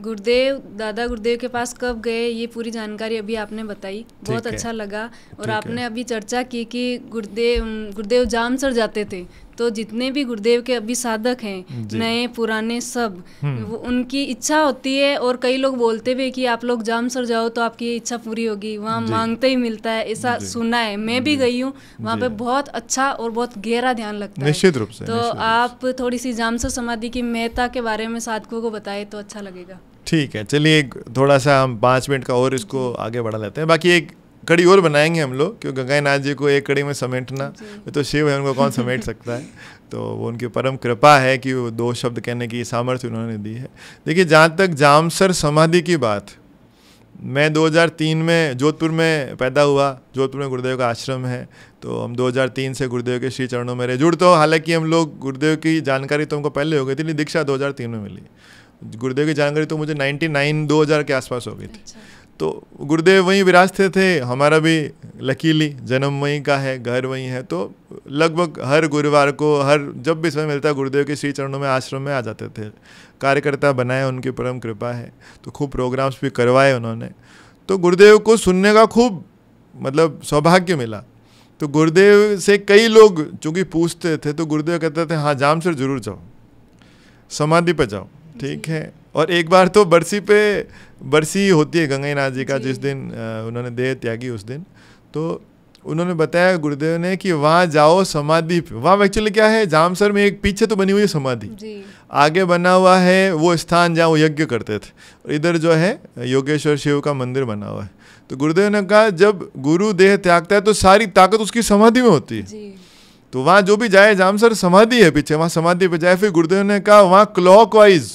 गुरुदेव दादा गुरुदेव के पास कब गए ये पूरी जानकारी अभी आपने बताई बहुत अच्छा लगा और आपने अभी चर्चा की कि गुरुदेव गुरुदेव जाम सर जाते थे तो जितने भी गुरुदेव के अभी साधक हैं नए पुराने सब हम्म। उनकी इच्छा होती है और कई लोग बोलते भी कि आप लोग जाम सर जाओ तो आपकी इच्छा पूरी होगी वहाँ मांगते ही मिलता है ऐसा सुना है मैं भी गई हूँ वहाँ पे बहुत अच्छा और बहुत गहरा ध्यान लगता है निश्चित रूप से तो आप थोड़ी सी जाम सर समाधि की मेहता के बारे में साधकों को बताए तो अच्छा लगेगा ठीक है चलिए थोड़ा सा हम पाँच मिनट का और इसको आगे बढ़ा लेते हैं बाकी एक कड़ी और बनाएंगे हम लोग क्योंकि गंगा नाथ जी को एक कड़ी में समेटना तो शिव है उनको कौन समेट सकता है तो वो उनकी परम कृपा है कि वो दो शब्द कहने की सामर्थ्य उन्होंने दी है देखिए जहाँ तक जामसर समाधि की बात मैं 2003 में जोधपुर में पैदा हुआ जोधपुर में गुरुदेव का आश्रम है तो हम 2003 से गुरुदेव के श्री चरणों में रहे जुड़ तो हालांकि हम लोग गुरुदेव की जानकारी तो हमको पहले हो गई थी लेकिन दीक्षा 2003 में मिली गुरुदेव की जानकारी तो मुझे 99 2000 के आसपास हो गई थी अच्छा। तो गुरुदेव वहीं विराजते थे हमारा भी लकीली जन्म वहीं का है घर वहीं है तो लगभग हर गुरुवार को हर जब भी समय मिलता गुरुदेव के श्री चरणों में आश्रम में आ जाते थे कार्यकर्ता बनाए उनकी परम कृपा है तो खूब प्रोग्राम्स भी करवाए उन्होंने तो गुरुदेव को सुनने का खूब मतलब सौभाग्य मिला तो गुरुदेव से कई लोग चूँकि पूछते थे तो गुरुदेव कहते थे हाँ सर जरूर जाओ समाधि पर जाओ ठीक है और एक बार तो बरसी पे बरसी होती है गंगाई जी का जिस दिन उन्होंने देह त्यागी उस दिन तो उन्होंने बताया गुरुदेव ने कि वहाँ जाओ समाधि पे वहाँ एक्चुअली क्या है जामसर में एक पीछे तो बनी हुई है समाधि आगे बना हुआ है वो स्थान जहाँ वो यज्ञ करते थे और इधर जो है योगेश्वर शिव का मंदिर बना हुआ है तो गुरुदेव ने कहा जब गुरु देह त्यागता है तो सारी ताकत उसकी समाधि में होती है तो वहाँ जो भी जाए जामसर समाधि है पीछे वहाँ समाधि पर जाए फिर गुरुदेव ने कहा वहाँ क्लॉक वाइज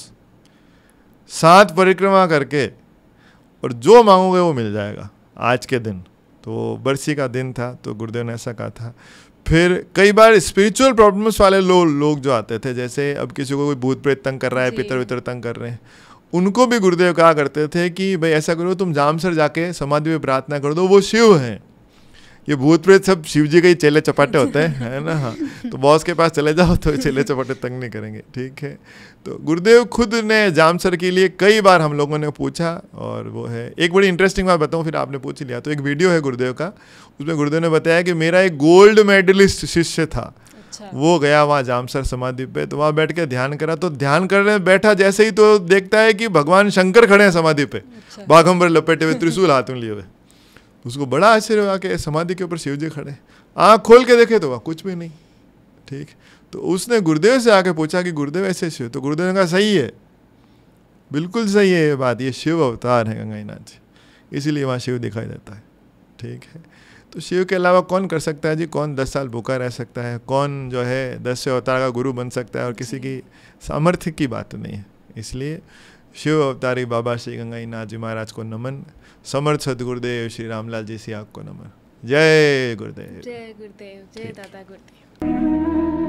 सात परिक्रमा करके और जो मांगोगे वो मिल जाएगा आज के दिन तो बरसी का दिन था तो गुरुदेव ने ऐसा कहा था फिर कई बार स्पिरिचुअल प्रॉब्लम्स वाले लोग लोग जो आते थे जैसे अब किसी को कोई भूत प्रेत तंग कर रहा है पितर वितर तंग कर रहे हैं उनको भी गुरुदेव कहा करते थे कि भाई ऐसा करो तुम जामसर जाके समाधि में प्रार्थना कर दो वो शिव हैं ये भूत प्रेत सब शिव जी के ही चेले चपाटे होते हैं है ना हाँ तो बॉस के पास चले जाओ तो चेले चपाटे तंग नहीं करेंगे ठीक है तो गुरुदेव खुद ने जाम सर के लिए कई बार हम लोगों ने पूछा और वो है एक बड़ी इंटरेस्टिंग बात बताऊँ फिर आपने पूछ लिया तो एक वीडियो है गुरुदेव का उसमें गुरुदेव ने बताया कि मेरा एक गोल्ड मेडलिस्ट शिष्य था अच्छा। वो गया वहाँ जामसर समाधि पे तो वहाँ बैठ के ध्यान करा तो ध्यान करने बैठा जैसे ही तो देखता है कि भगवान शंकर खड़े हैं समाधि पे अच्छा। बाघम्बर लपेटे हुए त्रिशूल हाथ में लिए हुए उसको बड़ा आश्चर्य हुआ कि समाधि के ऊपर शिव जी खड़े आँख खोल के देखे तो वह कुछ भी नहीं ठीक तो उसने गुरुदेव से आके पूछा कि गुरुदेव ऐसे शिव तो गुरुदेव ने कहा सही है बिल्कुल सही है ये बात ये शिव अवतार है गंगाईनाथ जी इसीलिए वहाँ शिव दिखाई देता है ठीक है तो शिव के अलावा कौन कर सकता है जी कौन दस साल भूखा रह सकता है कौन जो है दस अवतार का गुरु बन सकता है और किसी की सामर्थ्य की बात नहीं है इसलिए शिव अवतारी बाबा श्री गंगाईनाथ जी महाराज को नमन समर्थ सदगुरुदेव श्री रामलाल जी सियाग को नमन जय गुरुदेव जय गुरुदेव जय दादा गुरुदेव